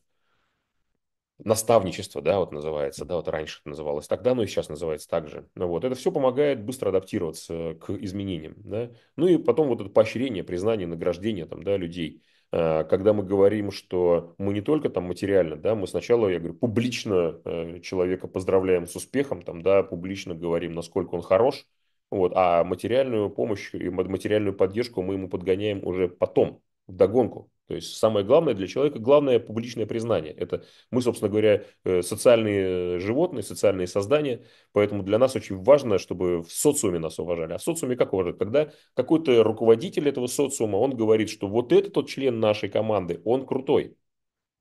наставничество, да, вот называется, да, вот раньше это называлось тогда, но и сейчас называется так же. Ну, вот, это все помогает быстро адаптироваться к изменениям, да. Ну и потом вот это поощрение, признание, награждение там, да, людей – Э, когда мы говорим, что мы не только там материально, да, мы сначала, я говорю, публично э, человека поздравляем с успехом, там, да, публично говорим, насколько он хорош, вот, а материальную помощь и материальную поддержку мы ему подгоняем уже потом, в догонку. То есть самое главное для человека, главное публичное признание. Это мы, собственно говоря, э, социальные э, животные, социальные создания. Поэтому для нас очень важно, чтобы в социуме нас уважали. А в социуме как уважают? Когда какой-то руководитель этого социума, он говорит, что вот этот тот член нашей команды, он крутой.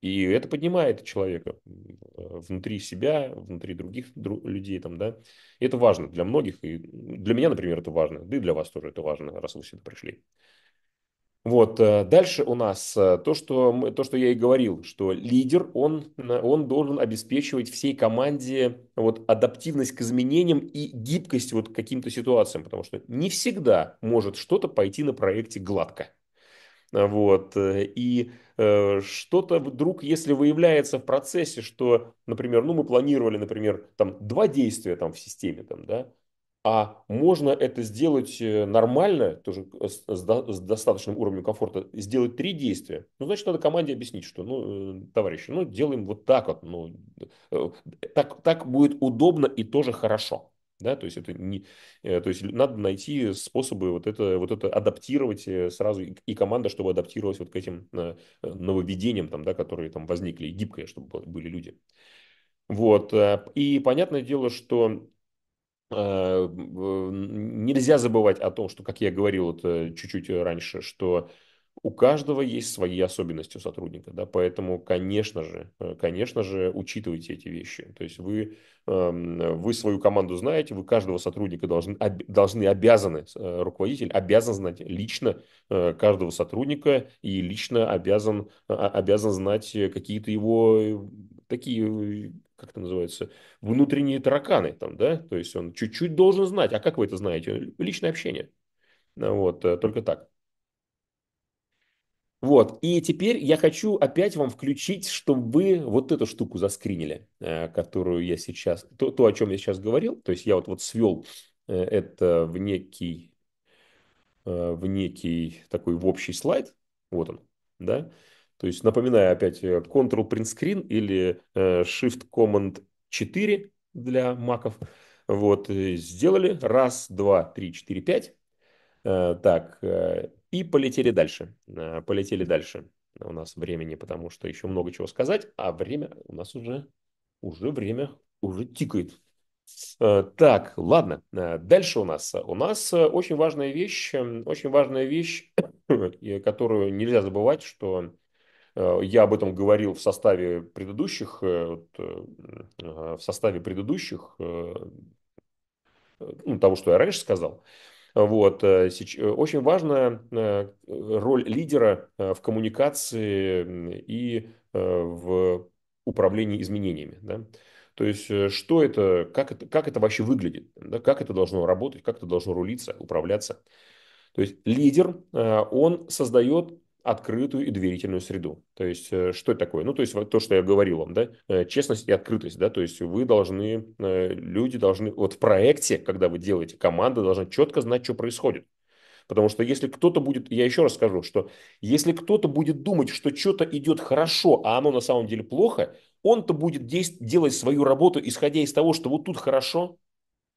И это поднимает человека э, внутри себя, внутри других дру- людей. Там, да? И это важно для многих. И для меня, например, это важно. Да и для вас тоже это важно, раз вы сюда пришли. Вот. Э, дальше у нас э, то, что, мы, то, что я и говорил, что лидер, он, он должен обеспечивать всей команде вот, адаптивность к изменениям и гибкость вот к каким-то ситуациям, потому что не всегда может что-то пойти на проекте гладко. Вот. Э, и э, что-то вдруг, если выявляется в процессе, что, например, ну мы планировали, например, там два действия там в системе, там, да, а можно это сделать э, нормально, тоже с, с достаточным уровнем комфорта, сделать три действия. Ну, значит, надо команде объяснить, что, ну, э, товарищи, ну, делаем вот так вот, ну, э, так, так будет удобно и тоже хорошо. Да, то есть это не, то есть надо найти способы вот это, вот это адаптировать сразу и команда, чтобы адаптировалась вот к этим нововведениям, там, да, которые там возникли, гибкое, чтобы были люди. Вот. И понятное дело, что Э, нельзя забывать о том, что, как я говорил вот э, чуть-чуть э, раньше, что у каждого есть свои особенности у сотрудника, да, поэтому, конечно же, конечно же, учитывайте эти вещи. То есть вы, эм, вы свою команду знаете, вы каждого сотрудника должны, должны обязаны, руководитель обязан знать лично каждого сотрудника и лично обязан, а, обязан знать какие-то его такие как это называется, внутренние тараканы там, да, то есть он чуть-чуть должен знать, а как вы это знаете? Личное общение, ну вот, э, только так. Вот, и теперь я хочу опять вам включить, чтобы вы вот эту штуку заскринили, э, которую я сейчас, то, то о чем я сейчас говорил, то есть я вот, вот свел э, это в некий, в некий такой в общий слайд, вот он, да, то есть, напоминаю опять, э, Ctrl Print Screen или э, Shift Command 4 для маков. Вот, э, сделали. Раз, два, три, четыре, пять. Так, и полетели дальше. Полетели дальше. У нас времени, потому что еще много чего сказать, а время у нас уже, уже время, уже тикает. Так, ладно. Дальше у нас. У нас очень важная вещь, эм, очень важная вещь, которую нельзя забывать, что Э, я об этом говорил в составе предыдущих, э, э, в составе предыдущих, ну, того, что я раньше сказал. Вот. Очень важна роль лидера в коммуникации и в управлении изменениями. Да? То есть, что это, как это, как это вообще выглядит, да? как это должно работать, как это должно рулиться, управляться. То есть, лидер, он создает открытую и доверительную среду. То есть, э, что это такое? Ну, то есть, то, что я говорил вам, да, э, честность и открытость, да, то есть, вы должны, э, люди должны, вот в проекте, когда вы делаете, команда должна четко знать, что происходит. Потому что если кто-то будет, я еще раз скажу, что если кто-то будет думать, что что-то идет хорошо, а оно на самом деле плохо, он-то будет действ- делать свою работу, исходя из того, что вот тут хорошо,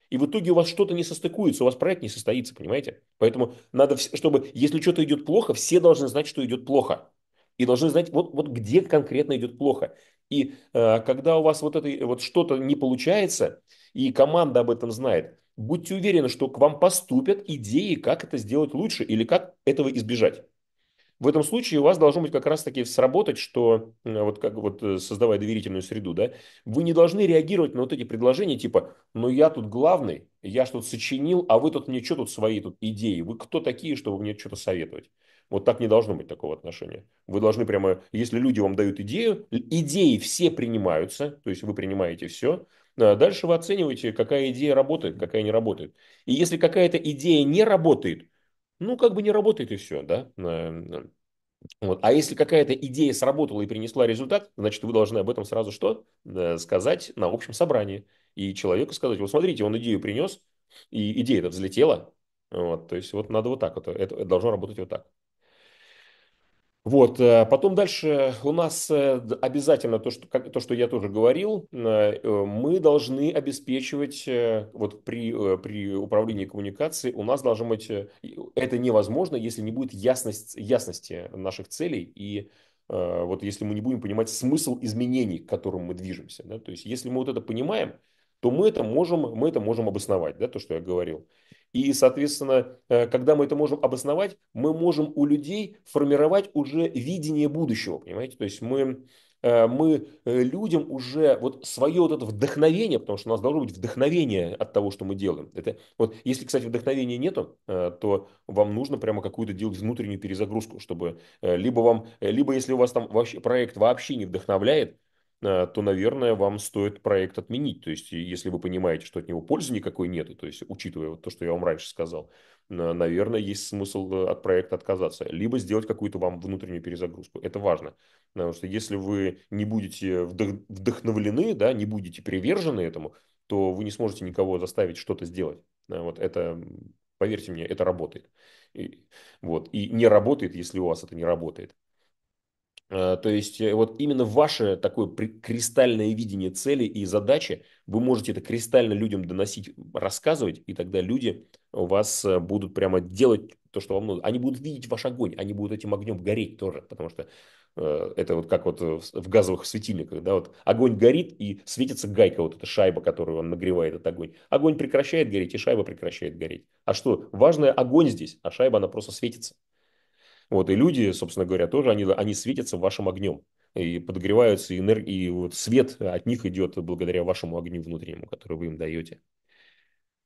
и в итоге у вас что-то не состыкуется, у вас проект не состоится, понимаете? Поэтому надо, чтобы, если что-то идет плохо, все должны знать, что идет плохо. И должны знать, вот, вот где конкретно идет плохо. И э, когда у вас вот, это, вот что-то не получается, и команда об этом знает, будьте уверены, что к вам поступят идеи, как это сделать лучше или как этого избежать в этом случае у вас должно быть как раз-таки сработать, что э, вот как вот э, создавая доверительную среду, да, вы не должны реагировать на вот эти предложения типа, ну я тут главный, я что-то сочинил, а вы тут мне что тут свои тут идеи, вы кто такие, чтобы мне что-то советовать? Вот так не должно быть такого отношения. Вы должны прямо, если люди вам дают идею, идеи все принимаются, то есть вы принимаете все, а дальше вы оцениваете, какая идея работает, какая не работает. И если какая-то идея не работает, ну, как бы не работает и все, эм, да. Вот. А если какая-то идея сработала и принесла результат, значит, вы должны об этом сразу что? Э, сказать на общем собрании. И человеку сказать, вот смотрите, он идею принес, и идея-то взлетела. Вот, то есть вот надо вот так, вот, это, это должно работать вот так. Вот, э, потом дальше у нас э, обязательно то, что, как, то, что я тоже говорил, э, мы должны обеспечивать, вот при, при управлении коммуникацией у нас должно быть, это невозможно, если не будет ясность, ясности наших целей и вот если мы не будем понимать смысл изменений, к которым мы движемся. Да? То есть если мы вот это понимаем, то мы это можем, мы это можем обосновать, да, то, что я говорил. И, соответственно, э, когда мы это можем обосновать, мы можем у людей формировать уже видение будущего, понимаете? То есть мы э, мы э, людям уже вот свое вот это вдохновение, потому что у нас должно быть вдохновение от того, что мы делаем. Это, вот, если, кстати, вдохновения нету, то вам нужно прямо какую-то делать внутреннюю перезагрузку, чтобы либо вам, либо если у вас там вообще проект вообще не вдохновляет, Э, то, наверное, вам стоит проект отменить. То есть, если вы понимаете, что от него пользы никакой нету, то есть, учитывая вот то, что я вам раньше сказал, наверное, есть смысл э, от проекта отказаться. Либо сделать какую-то вам внутреннюю перезагрузку. Это важно. Потому что если вы не будете вдох- вдохновлены, да, не будете привержены этому, то вы не сможете никого заставить что-то сделать. Э, вот это, поверьте мне, это работает. И, вот, и не работает, если у вас это не работает. Э, то есть э, вот именно ваше такое кристальное видение цели и задачи, вы можете это кристально людям доносить, рассказывать, и тогда люди у вас э, будут прямо делать то, что вам нужно. Они будут видеть ваш огонь, они будут этим огнем гореть тоже, потому что это вот как вот в газовых светильниках, да, вот огонь горит и светится гайка, вот эта шайба, которую он нагревает этот огонь. Огонь прекращает гореть, и шайба прекращает гореть. А что, важное огонь здесь, а шайба, она просто светится. Вот, и люди, собственно говоря, тоже, они, они светятся вашим огнем и подогреваются, и, энерг... и вот свет от них идет благодаря вашему огню внутреннему, который вы им даете.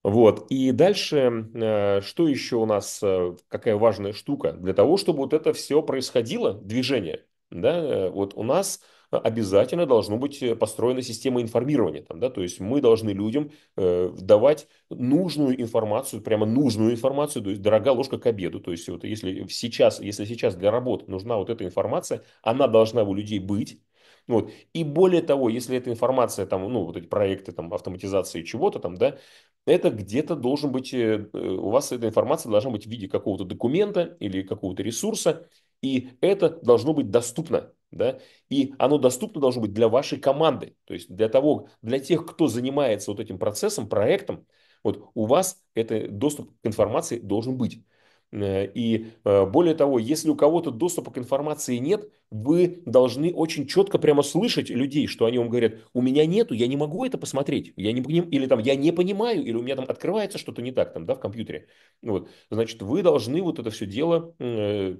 Вот, и дальше, э, что еще у нас, э, какая важная штука? Для того, чтобы вот это все происходило, движение, да, э, вот у нас обязательно должно быть э, построена система информирования. Там, да? То есть мы должны людям э, давать нужную информацию, прямо нужную информацию, то есть дорога ложка к обеду. То есть вот если сейчас, если сейчас для работы нужна вот эта информация, она должна у людей быть. Вот. И более того, если эта информация, там, ну, вот эти проекты там, автоматизации чего-то там, да, это где-то должен быть, э, у вас эта информация должна быть в виде какого-то документа или какого-то ресурса, и это должно быть доступно да, и оно доступно должно быть для вашей команды, то есть для того, для тех, кто занимается вот этим процессом, проектом, вот у вас это доступ к информации должен быть. Э, и э, более того, если у кого-то доступа к информации нет, вы должны очень четко прямо слышать людей, что они вам говорят, у меня нету, я не могу это посмотреть, я не поним... или там я не понимаю, или у меня там открывается что-то не так там, да, в компьютере. Вот. Значит, вы должны вот это все дело э,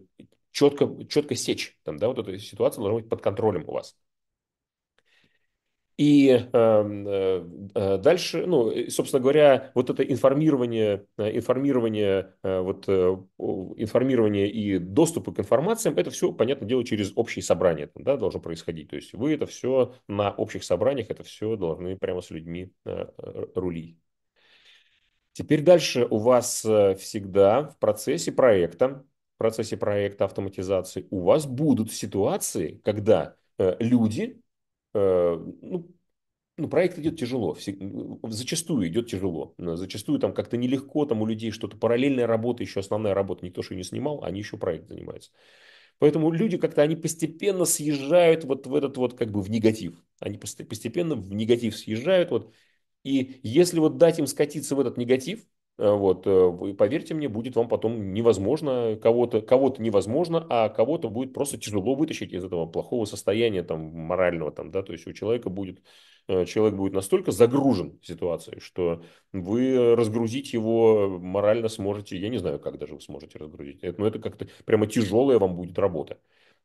четко, четко сечь. Там, да, вот эта ситуация должна быть под контролем у вас. И эм, э, э, дальше, ну, собственно говоря, вот это информирование, э, информирование, э, вот, э, информирование и доступы к информациям, это все, понятное дело, через общие собрания там, да, должно происходить. То есть вы это все на общих собраниях, это все должны прямо с людьми э, рули Теперь дальше у вас всегда в процессе проекта процессе проекта автоматизации, у вас будут ситуации, когда э, люди, э, ну, ну, проект идет тяжело, зачастую идет тяжело, зачастую там как-то нелегко, там у людей что-то параллельная работа, еще основная работа, никто что не снимал, они еще проект занимаются. Поэтому люди как-то, они постепенно съезжают вот в этот вот как бы в негатив, они постепенно в негатив съезжают вот, и если вот дать им скатиться в этот негатив, Э, вот, и э, поверьте мне, будет вам потом невозможно кого-то, кого-то невозможно, а кого-то будет просто тяжело вытащить из этого плохого состояния там морального там, да, то есть у человека будет э, человек будет настолько загружен ситуацией, что вы разгрузить его морально сможете, я не знаю, как даже вы сможете разгрузить, но это как-то прямо тяжелая вам будет работа.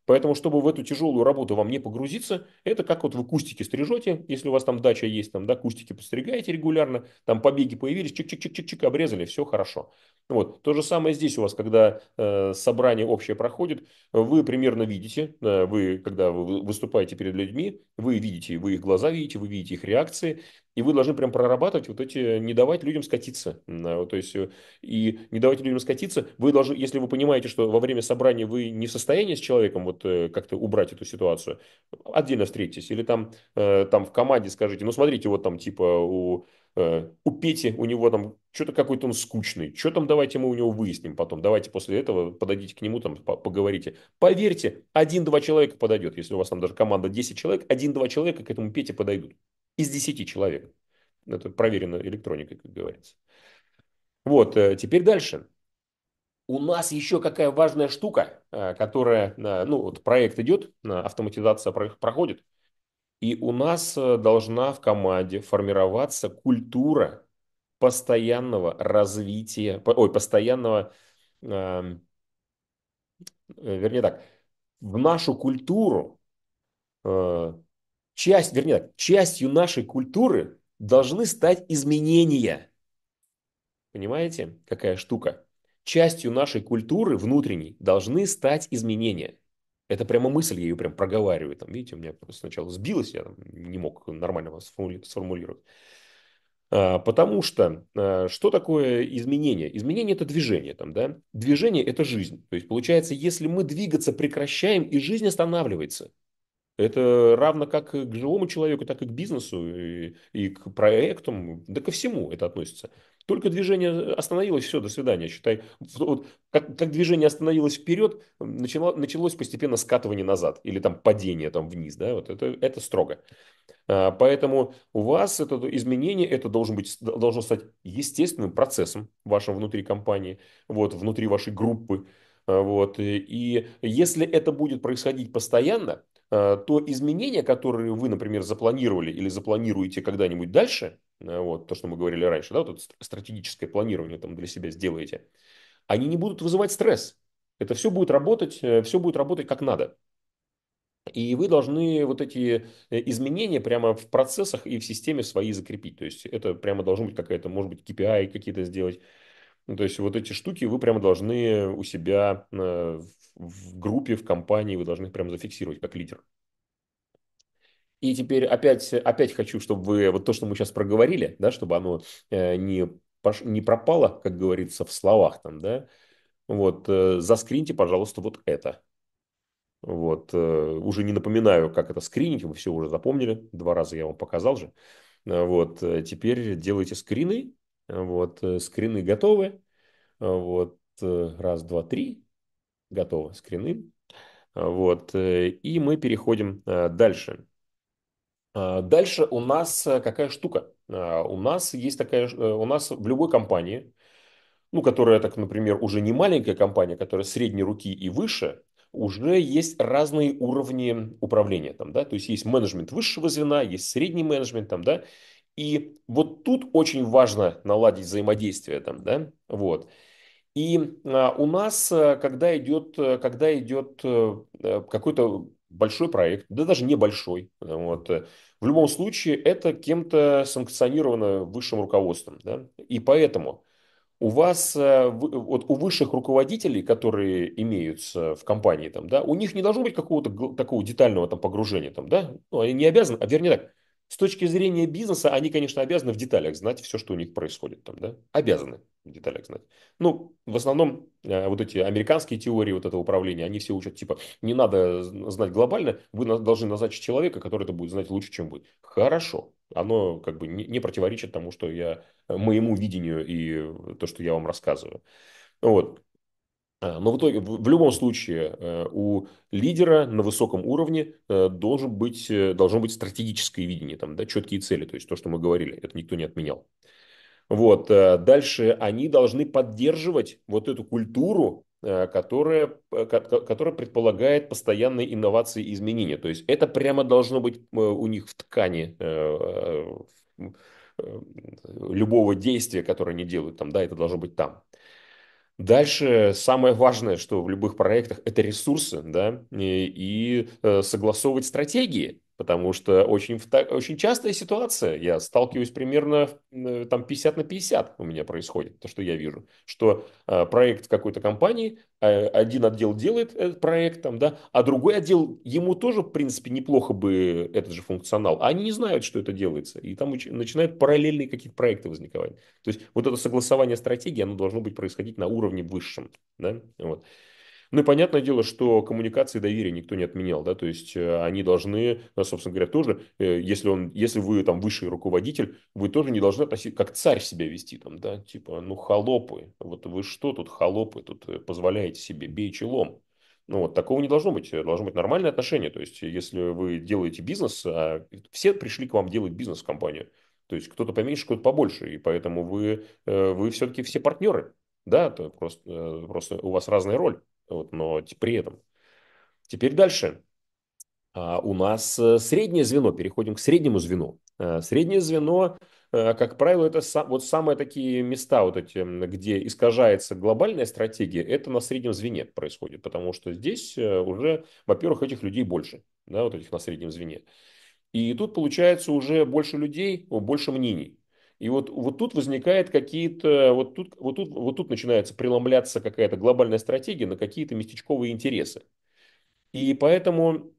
Поэтому, чтобы в эту тяжелую работу вам не погрузиться, это как вот вы кустики стрижете, если у вас там дача есть, там, да, кустики подстригаете регулярно, там побеги появились, чик-чик-чик-чик-чик, обрезали, все хорошо. Вот, то же самое здесь у вас, когда э, собрание общее проходит, вы примерно видите, э, вы, когда вы выступаете перед людьми, вы видите, вы их глаза видите, вы видите их реакции, и вы должны прям прорабатывать вот эти, не давать людям скатиться. А, то есть, э, и не давать людям скатиться, вы должны, если вы понимаете, что во время собрания вы не в состоянии с человеком вот э, как-то убрать эту ситуацию, отдельно встретитесь. Или там, э, там в команде скажите, ну смотрите, вот там типа у у Пети, у него там что-то какой-то он скучный, что там давайте мы у него выясним потом, давайте после этого подойдите к нему, там поговорите. Поверьте, один-два человека подойдет, если у вас там даже команда 10 человек, один-два человека к этому Пете подойдут из 10 человек. Это проверено электроникой, как говорится. Вот, э, теперь дальше. У нас еще какая важная штука, э, которая, ну вот проект идет, автоматизация проходит, и у нас э, должна в команде формироваться культура постоянного развития, ой, постоянного, эм, вернее так, в нашу культуру часть, вернее так, частью нашей культуры должны стать изменения. Понимаете, какая штука? Частью нашей культуры внутренней должны стать изменения. Это прямо мысль, я ее прям проговариваю. Там, видите, у меня сначала сбилось, я там не мог нормально вас сформулировать. А, потому что а, что такое изменение? Изменение – это движение. Там, да? Движение – это жизнь. То есть, получается, если мы двигаться прекращаем, и жизнь останавливается – это равно как к живому человеку, так и к бизнесу, и, и к проектам, да ко всему это относится. Только движение остановилось, все, до свидания. Считай, вот, как, как движение остановилось вперед, начало, началось постепенно скатывание назад или там падение там вниз, да, вот это, это строго. А, поэтому у вас это изменение, это должен быть, должно стать естественным процессом в вашем внутри компании, вот, внутри вашей группы. Вот, и если это будет происходить постоянно, Э, то изменения, которые вы, например, запланировали или запланируете когда-нибудь дальше, э, вот то, что мы говорили раньше, да, вот это стратегическое планирование там для себя сделаете, они не будут вызывать стресс. Это все будет работать, э, все будет работать как надо. И вы должны вот эти изменения прямо в процессах и в системе свои закрепить. То есть это прямо должно быть какая-то, может быть, KPI какие-то сделать, ну, то есть вот эти штуки вы прямо должны у себя э, в группе, в компании, вы должны их прямо зафиксировать как лидер. И теперь опять, опять хочу, чтобы вы, вот то, что мы сейчас проговорили, да, чтобы оно э, не, не пропало, как говорится, в словах там, да, вот, э, заскриньте, пожалуйста, вот это. Вот, уже не напоминаю, как это скринить, вы все уже запомнили, два раза я вам показал же. Вот, теперь делайте скрины вот, э, скрины готовы. Э, вот, э, раз, два, три. готовы скрины. Вот, и мы переходим дальше. Дальше у нас какая штука? У нас есть такая, у нас в любой компании, ну, которая, так, например, уже не маленькая компания, которая средней руки и выше, уже есть разные уровни управления там, да, то есть есть менеджмент высшего звена, есть средний менеджмент там, да, и вот тут очень важно наладить взаимодействие там, да, вот. И а, у нас, э, когда идет, э, когда идет э, какой-то большой проект, да даже небольшой, вот, в любом случае это кем-то санкционировано высшим руководством, да, и поэтому у вас, вот у высших руководителей, которые имеются в компании, там, да, у них не должно быть какого-то такого детального там погружения, там, да, ну, они не обязаны, а вернее так, с точки зрения бизнеса, они, конечно, обязаны в деталях знать все, что у них происходит там, да? Обязаны в деталях знать. Ну, в основном, э, вот эти американские теории вот этого управления, они все учат, типа, не надо знать глобально, вы должны назначить человека, который это будет знать лучше, чем вы. Хорошо. Оно как бы не противоречит тому, что я, э, моему видению и э, то, что я вам рассказываю. Вот. А, но в итоге, в любом случае, э, у лидера на высоком уровне э, должен быть, э, должно быть стратегическое видение, там, да, четкие цели, то есть то, что мы говорили, это никто не отменял. Вот. Дальше они должны поддерживать вот эту культуру, которая, которая предполагает постоянные инновации и изменения. То есть это прямо должно быть у них в ткани любого действия, которое они делают там, да, это должно быть там. Дальше самое важное, что в любых проектах, это ресурсы, да, и, и э, согласовывать стратегии. Потому что очень, очень частая ситуация, я сталкиваюсь примерно там 50 на 50 у меня происходит, то, что я вижу, что э, проект какой-то компании, э, один отдел делает этот проект, там, да, а другой отдел, ему тоже, в принципе, неплохо бы этот же функционал, а они не знают, что это делается, и там начинают параллельные какие-то проекты возникать. То есть вот это согласование стратегии, оно должно быть происходить на уровне высшем. Да? Вот. Ну и понятное дело, что коммуникации доверия никто не отменял, да, то есть э, они должны, собственно говоря, тоже, э, если, он, если вы там высший руководитель, вы тоже не должны относиться, как царь себя вести там, да, типа, ну холопы, вот вы что тут холопы, тут э, позволяете себе, бей челом. Ну вот, такого не должно быть. Должно быть нормальное отношение. То есть, если вы делаете бизнес, а все пришли к вам делать бизнес в компанию. То есть, кто-то поменьше, кто-то побольше. И поэтому вы, вы все-таки все партнеры. Да, это просто, просто у вас разная роль. Вот, но при этом. Теперь дальше. А, у нас э, среднее звено, переходим к среднему звену. Э, среднее звено, э, как правило, это вот самые такие места, вот эти, где искажается глобальная стратегия, это на среднем звене происходит, потому что здесь уже, во-первых, этих людей больше, да, вот этих на среднем звене. И тут получается уже больше людей, больше мнений. И вот, вот тут возникает какие-то, вот тут, вот, тут, вот тут начинается преломляться какая-то глобальная стратегия на какие-то местечковые интересы. И поэтому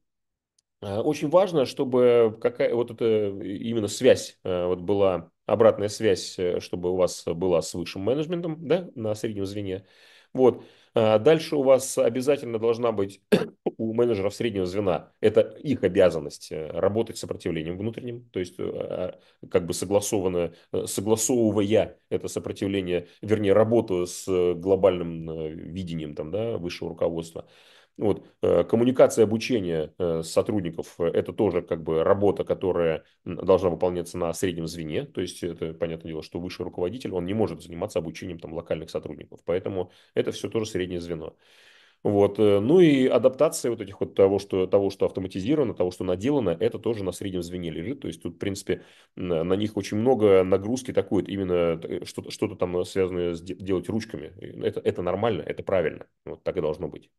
э, очень важно, чтобы какая, вот эта именно связь э, вот была, обратная связь, э, чтобы у вас была с высшим менеджментом да, на среднем звене. Вот. А дальше у вас обязательно должна быть у менеджеров среднего звена, это их обязанность э, работать с сопротивлением внутренним, то есть э, а, как бы согласованно, э, согласовывая это сопротивление, вернее, работу с глобальным видением там, да, высшего руководства. Вот, э, коммуникация обучения э, сотрудников э, – это тоже как бы работа, которая должна выполняться на среднем звене. То есть это, понятное дело, что высший руководитель, он не может заниматься обучением там, локальных сотрудников. Поэтому это все тоже среднее звено. Вот. Ну и адаптация вот этих вот того, что, того, что автоматизировано, того, что наделано, это тоже на среднем звене лежит. То есть тут, в принципе, на, них очень много нагрузки такой, именно что-то, что-то там связанное с делать ручками. Это, это нормально, это правильно. Вот так и должно быть.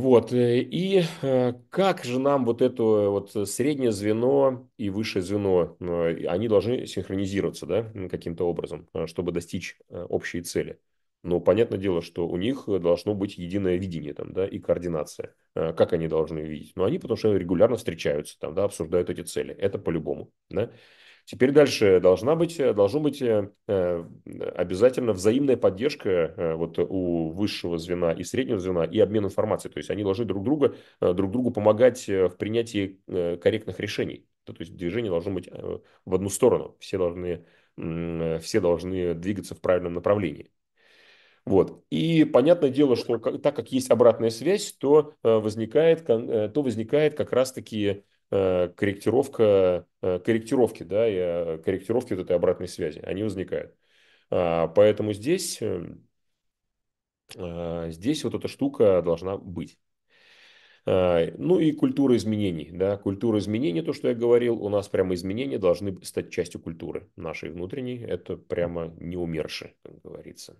Вот, э, и э, как же нам вот это вот э, среднее звено и высшее звено, они должны синхронизироваться, да, каким-то образом, чтобы достичь общей цели. Но ну, понятное дело, что у них должно быть единое видение там, да, и координация. Как они должны видеть? Ну, они потому что регулярно встречаются там, да, обсуждают эти цели. Это по-любому, да. Теперь дальше должна быть, э, должна быть э, э, обязательно взаимная поддержка вот у высшего звена и среднего звена и обмен информацией. То есть они должны друг друга, друг другу помогать в принятии корректных решений. То есть движение должно быть в одну сторону. Все должны, все должны двигаться в правильном направлении. Вот. И понятное дело, что так как есть обратная связь, то возникает, то возникает как раз-таки Э, корректировка, э, корректировки, да, и э, корректировки вот этой обратной связи, они возникают. А, поэтому здесь, а, здесь вот эта штука должна быть. А, ну и культура изменений. Да? Культура изменений, то, что я говорил, у нас прямо изменения должны стать частью культуры нашей внутренней. Это прямо не умерши, как говорится.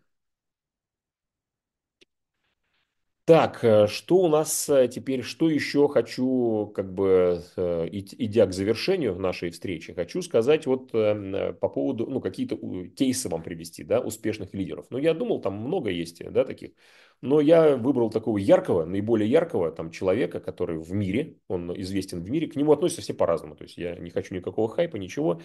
Так, э, что у нас э, теперь, что еще хочу, как бы, э, идя к завершению нашей встречи, хочу сказать вот эм, по поводу, ну, какие-то кейсы вам привести, да, успешных лидеров. Ну, я думал, там много есть, да, таких. Но я выбрал такого яркого, наиболее яркого там человека, который в мире, он известен в мире, к нему относятся все по-разному. То есть я не хочу никакого хайпа, ничего.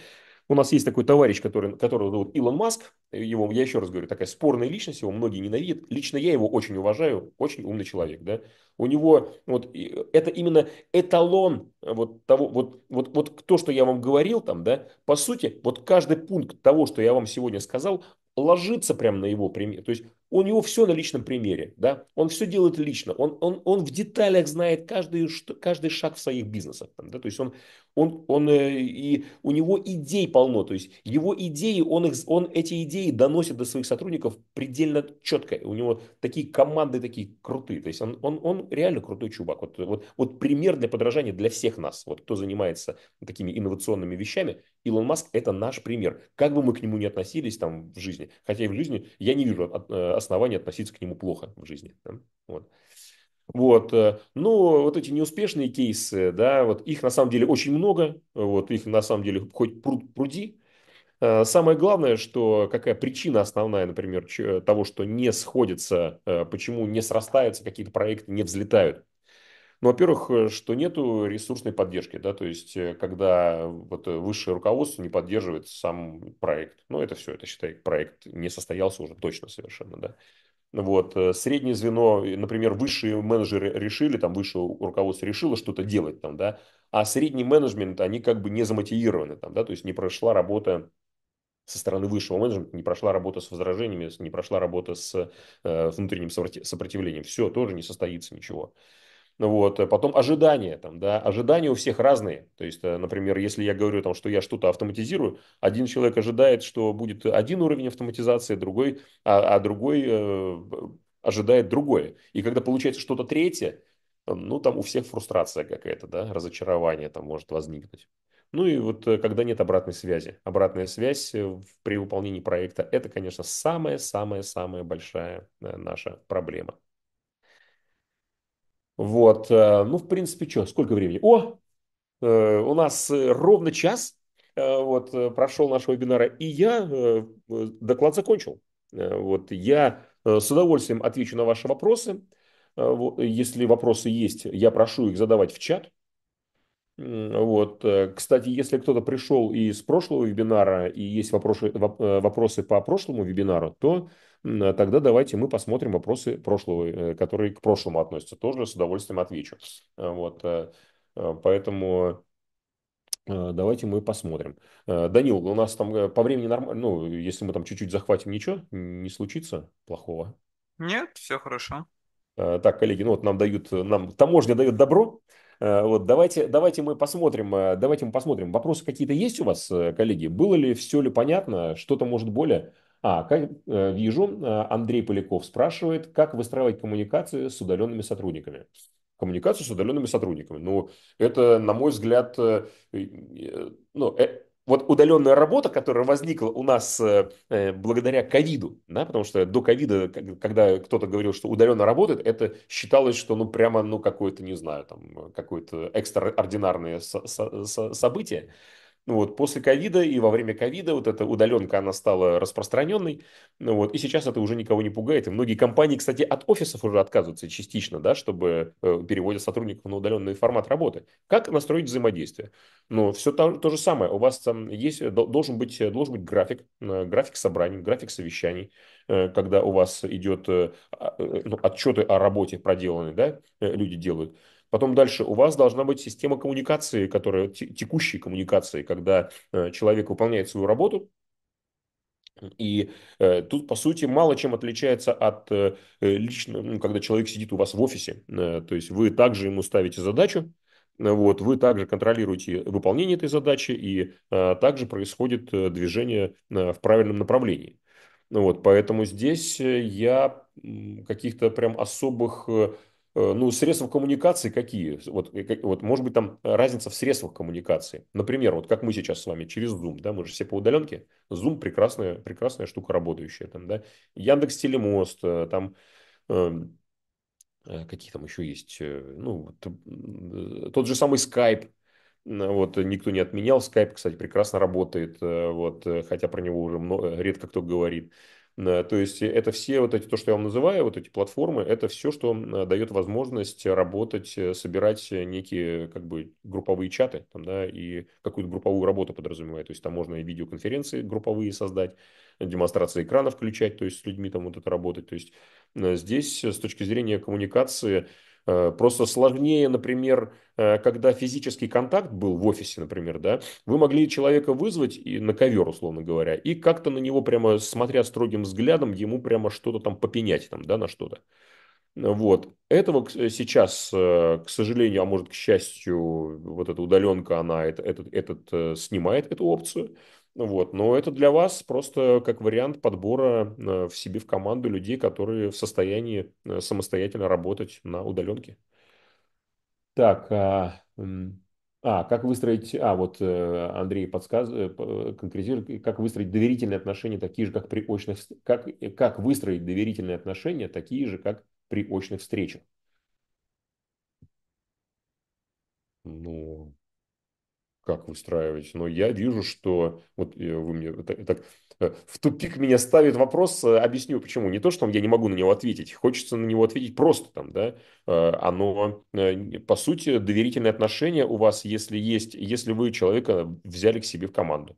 У нас есть такой товарищ, который, которого зовут Илон Маск. Его, я еще раз говорю, такая спорная личность, его многие ненавидят. Лично я его очень уважаю, очень умный человек. Да? У него вот это именно эталон э, вот того, вот, вот, вот то, что я вам говорил там, да, по сути, вот каждый пункт того, что я вам сегодня сказал, ложится прямо на его пример. То есть у него все на личном примере, да, он все делает лично, он, он, он в деталях знает каждый, каждый шаг в своих бизнесах, да, то есть он, он, он э, и у него идей полно, то есть его идеи, он, их, он эти идеи доносит до своих сотрудников предельно четко, у него такие команды такие крутые, то есть он, он, он реально крутой чувак, вот, вот, вот пример для подражания для всех нас, вот кто занимается такими инновационными вещами, Илон Маск это наш пример, как бы мы к нему ни относились там в жизни, хотя и в жизни я не вижу э, оснований относиться к нему плохо в жизни. Да? Вот. Вот, э, ну, вот эти неуспешные кейсы, да, вот их на самом деле очень много, вот их на самом деле хоть пруд пруди. Э, самое главное, что какая причина основная, например, того, что не сходится, э, почему не срастаются какие-то проекты, не взлетают. Ну, во-первых, э, что нету ресурсной поддержки, да, то есть, э, когда э, вот высшее руководство не поддерживает сам проект. Ну, это все, это, считай, проект не состоялся уже точно совершенно, да. Вот, среднее звено, например, высшие менеджеры решили, там, высшее руководство решило что-то делать там, да, а средний менеджмент, они как бы не замотивированы там, да, то есть не прошла работа со стороны высшего менеджмента, не прошла работа с возражениями, не прошла работа с э, внутренним сопротивлением. Все, тоже не состоится ничего. Вот, э, потом ожидания, там, да, ожидания у всех разные. То есть, э, например, если я говорю, там, что я что-то автоматизирую, один человек ожидает, что будет один уровень автоматизации, другой, а, а другой э, ожидает другое. И когда получается что-то третье, э, ну, там у всех фрустрация какая-то, да, разочарование там может возникнуть. Ну и вот когда нет обратной связи. Обратная связь при выполнении проекта – это, конечно, самая-самая-самая большая наша проблема. Вот, э, ну, в принципе, что, сколько времени? О, э, у нас э, ровно час вот, прошел нашего вебинара и я доклад закончил. Вот, я с удовольствием отвечу на ваши вопросы. Если вопросы есть, я прошу их задавать в чат. Вот. Кстати, если кто-то пришел из прошлого вебинара и есть вопросы, вопросы по прошлому вебинару, то тогда давайте мы посмотрим вопросы прошлого, э, которые к прошлому относятся. Тоже с удовольствием отвечу. Э, вот, э, поэтому Давайте мы посмотрим. Данил, у нас там по времени нормально, ну, если мы там чуть-чуть захватим, ничего не случится плохого? Нет, все хорошо. Так, коллеги, ну вот нам дают, нам таможня дает добро, вот давайте, давайте мы посмотрим, давайте мы посмотрим. Вопросы какие-то есть у вас, коллеги? Было ли все ли понятно? Что-то может более? А, как э, вижу, э, Андрей Поляков спрашивает, как выстраивать коммуникации с удаленными сотрудниками? Коммуникацию с удаленными сотрудниками. Ну, это, на мой взгляд, э, ну, вот удаленная работа, которая возникла у нас э, благодаря ковиду, да, потому что до ковида, когда кто-то говорил, что удаленно работает, это считалось, что ну прямо, ну какое-то, не знаю, там, какое-то экстраординарное со- со- со- событие. Ну вот, после ковида и во время ковида вот эта удаленка, она стала распространенной. Ну вот, и сейчас это уже никого не пугает. И многие компании, кстати, от офисов уже отказываются частично, да, чтобы э, переводят сотрудников на удаленный формат работы. Как настроить взаимодействие? Ну, все то, то же самое. У вас там есть, э, должен быть, э, должен быть график, э, график собраний, график совещаний, когда у вас идет а, ну, отчеты о работе проделанной, да, люди делают. Потом дальше у вас должна быть система коммуникации, которая текущей коммуникации, когда э, человек выполняет свою работу, и э, тут, по сути, мало чем отличается от э, э, лично, ну, когда человек сидит у вас в офисе. Э, то есть вы также ему ставите задачу, э, вот, вы также контролируете выполнение этой задачи, и э, также происходит э, движение э, в правильном направлении. Вот, поэтому здесь я каких-то прям особых Э, ну, средства коммуникации какие? Вот, э, вот, может быть, там разница в средствах коммуникации. Например, вот как мы сейчас с вами через Zoom, да, мы же все по удаленке. Zoom прекрасная, прекрасная штука работающая, там, да. Яндекс Телемост, э, там, эм, э, какие там еще есть, ну, тот же самый Skype, вот никто не отменял. Skype, кстати, прекрасно работает, вот, хотя про него уже много, редко кто говорит. Э, то есть это все вот эти, то, что я вам называю, вот эти платформы, это все, что э, дает возможность работать, э, собирать некие как бы групповые чаты, там, да, и какую-то групповую работу подразумевает. То есть там можно и видеоконференции групповые создать, демонстрации экрана включать, то есть с людьми там вот это работать. То есть здесь с точки зрения коммуникации Э, просто сложнее, например, э, когда физический контакт был в офисе, например, да, вы могли человека вызвать и на ковер, условно говоря, и как-то на него прямо, смотря строгим взглядом, ему прямо что-то там попенять, там, да, на что-то. Вот. Этого э, сейчас, к сожалению, а может, к счастью, вот эта удаленка, она этот, этот, этот снимает эту опцию. Вот. Но это для вас просто как вариант подбора э, в себе в команду людей, которые в состоянии э, самостоятельно работать на удаленке. Так, а, а как выстроить, а вот э, Андрей подсказывает конкретизирует, как выстроить доверительные отношения такие же, как при очных, как, как выстроить доверительные отношения такие же, как при очных встречах. Ну, как выстраивать. Но я вижу, что вот э, вы мне э, так, э, в тупик меня ставит вопрос, объясню почему. Не то, что я не могу на него ответить, хочется на него ответить просто там, да. Оно, по сути, доверительные отношения у вас, если есть, если вы человека взяли к себе в команду.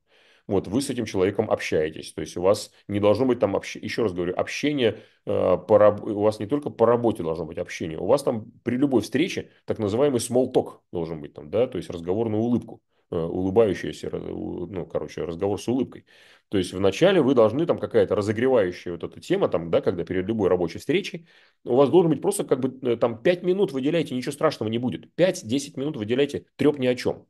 Вот, вы с этим человеком общаетесь. То есть у вас не должно быть там, общ... еще раз говорю, общение, э, по раб... у вас не только по работе должно быть общение, у вас там при любой встрече так называемый small talk должен быть там, да, то есть разговор на улыбку. Э, улыбающаяся, ну, короче, разговор с улыбкой. То есть вначале вы должны там какая-то разогревающая вот эта тема, там, да, когда перед любой рабочей встречей, у вас должен быть просто как бы э, там 5 минут выделяйте, ничего страшного не будет. 5-10 минут выделяйте, треп ни о чем.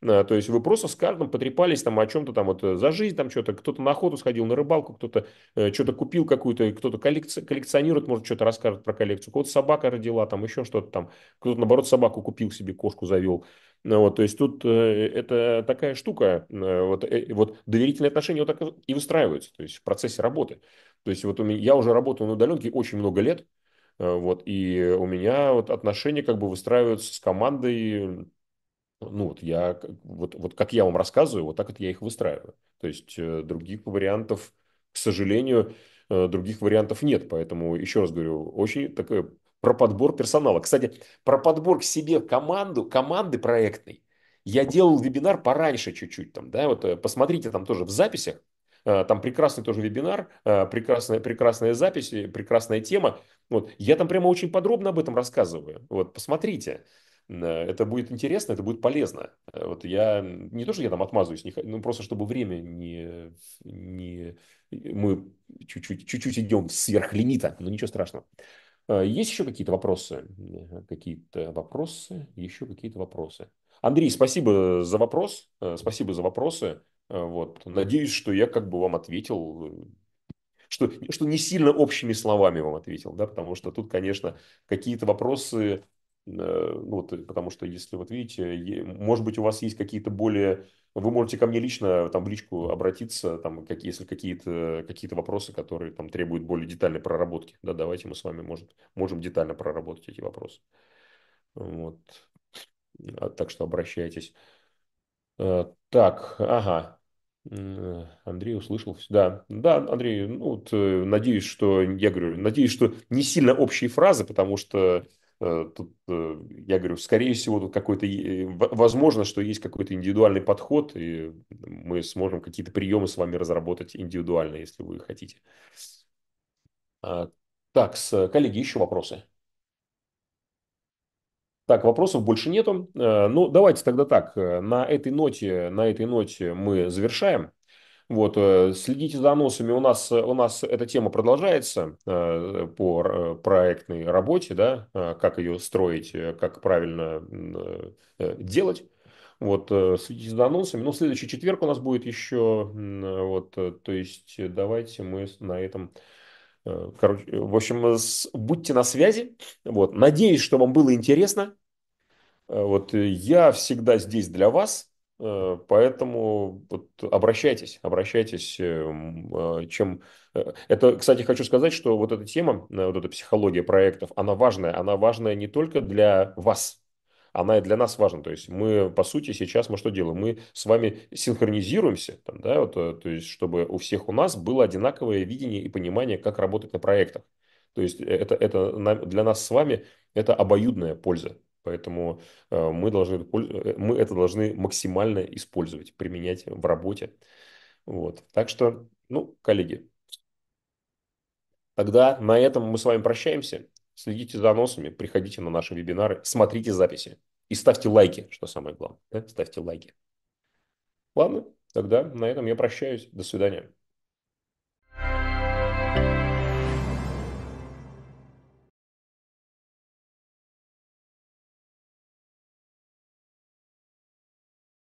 Э, то есть вы просто с каждым потрепались там о чем-то там вот за жизнь, там что-то, кто-то на охоту сходил, на рыбалку, кто-то э, что-то купил какую-то, кто-то коллекци- коллекционирует, может, что-то расскажет про коллекцию, кто то собака родила, там еще что-то там, кто-то, наоборот, собаку купил себе, кошку завел. Ну, вот, то есть тут э, это такая штука, э, вот, э, вот доверительные отношения вот так и выстраиваются, то есть в процессе работы. То есть вот у меня, я уже работаю на удаленке очень много лет, вот, и у меня вот отношения как бы выстраиваются с командой, ну вот я, вот, вот как я вам рассказываю, вот так вот я их выстраиваю. То есть других вариантов, к сожалению, других вариантов нет. Поэтому, еще раз говорю, очень такое про подбор персонала. Кстати, про подбор к себе в команду, команды проектной. Я делал вебинар пораньше чуть-чуть там, да, вот э, посмотрите там тоже в записях. Э, там прекрасный тоже вебинар, э, прекрасная, прекрасная запись, прекрасная тема. Вот. Я там прямо очень подробно об этом рассказываю. Вот, посмотрите. Это будет интересно, это будет полезно. Вот я не то, что я там отмазываюсь, не, ну просто чтобы время не, не мы чуть-чуть, чуть-чуть идем сверх лимита, но ничего страшного. А, есть еще какие-то вопросы? Э, какие-то вопросы? Еще какие-то вопросы? Андрей, спасибо за вопрос. Э, спасибо за вопросы. Э, вот. Надеюсь, что я как бы вам ответил, что, что не сильно общими словами вам ответил, да, потому что тут, конечно, какие-то вопросы ну, вот, потому что если вот видите, может быть, у вас есть какие-то более вы можете ко мне лично э, там в личку обратиться, там, как, если какие-то э, какие вопросы, которые там требуют более детальной проработки. Да, давайте мы с вами может, можем детально проработать эти вопросы. Вот. А, так что обращайтесь. А, так, ага. Андрей услышал. Да, да, Андрей, ну, вот, надеюсь, что, я говорю, надеюсь, что не сильно общие фразы, потому что Э, тут, э, я говорю, скорее всего, тут какой-то, возможно, что есть какой-то индивидуальный подход, и мы сможем какие-то приемы с вами разработать индивидуально, если вы хотите. А, так, с коллеги, еще вопросы? Так, вопросов больше нету. Э, ну, давайте тогда так. На этой ноте, на этой ноте мы завершаем. Вот, э, следите за анонсами. У нас, э, у нас эта тема продолжается э, по проектной работе, да, как ее строить, как правильно делать. Вот, следите за анонсами. Ну, следующий четверг у нас будет еще, вот, то есть давайте мы на этом Короче, в общем, будьте на связи. Вот. Надеюсь, что вам было интересно. Вот я всегда здесь для вас. Э, поэтому вот, обращайтесь, обращайтесь, э, э, чем... Это, кстати, хочу сказать, что вот эта тема, вот эта психология проектов, она важная. Она важная не только для вас, она и для нас важна. То есть мы, по сути, сейчас мы что делаем? Мы с вами синхронизируемся, там, да, вот, то есть чтобы у всех у нас было одинаковое видение и понимание, как работать на проектах. То есть это, это для нас с вами это обоюдная польза. Поэтому э, мы, должны, э, мы это должны максимально использовать, применять в работе. Вот. Так что, ну, коллеги, тогда на этом мы с вами прощаемся. Следите за анонсами, приходите на наши вебинары, смотрите записи и ставьте лайки, что самое главное. Да? Ставьте лайки. Ладно, тогда на этом я прощаюсь. До свидания.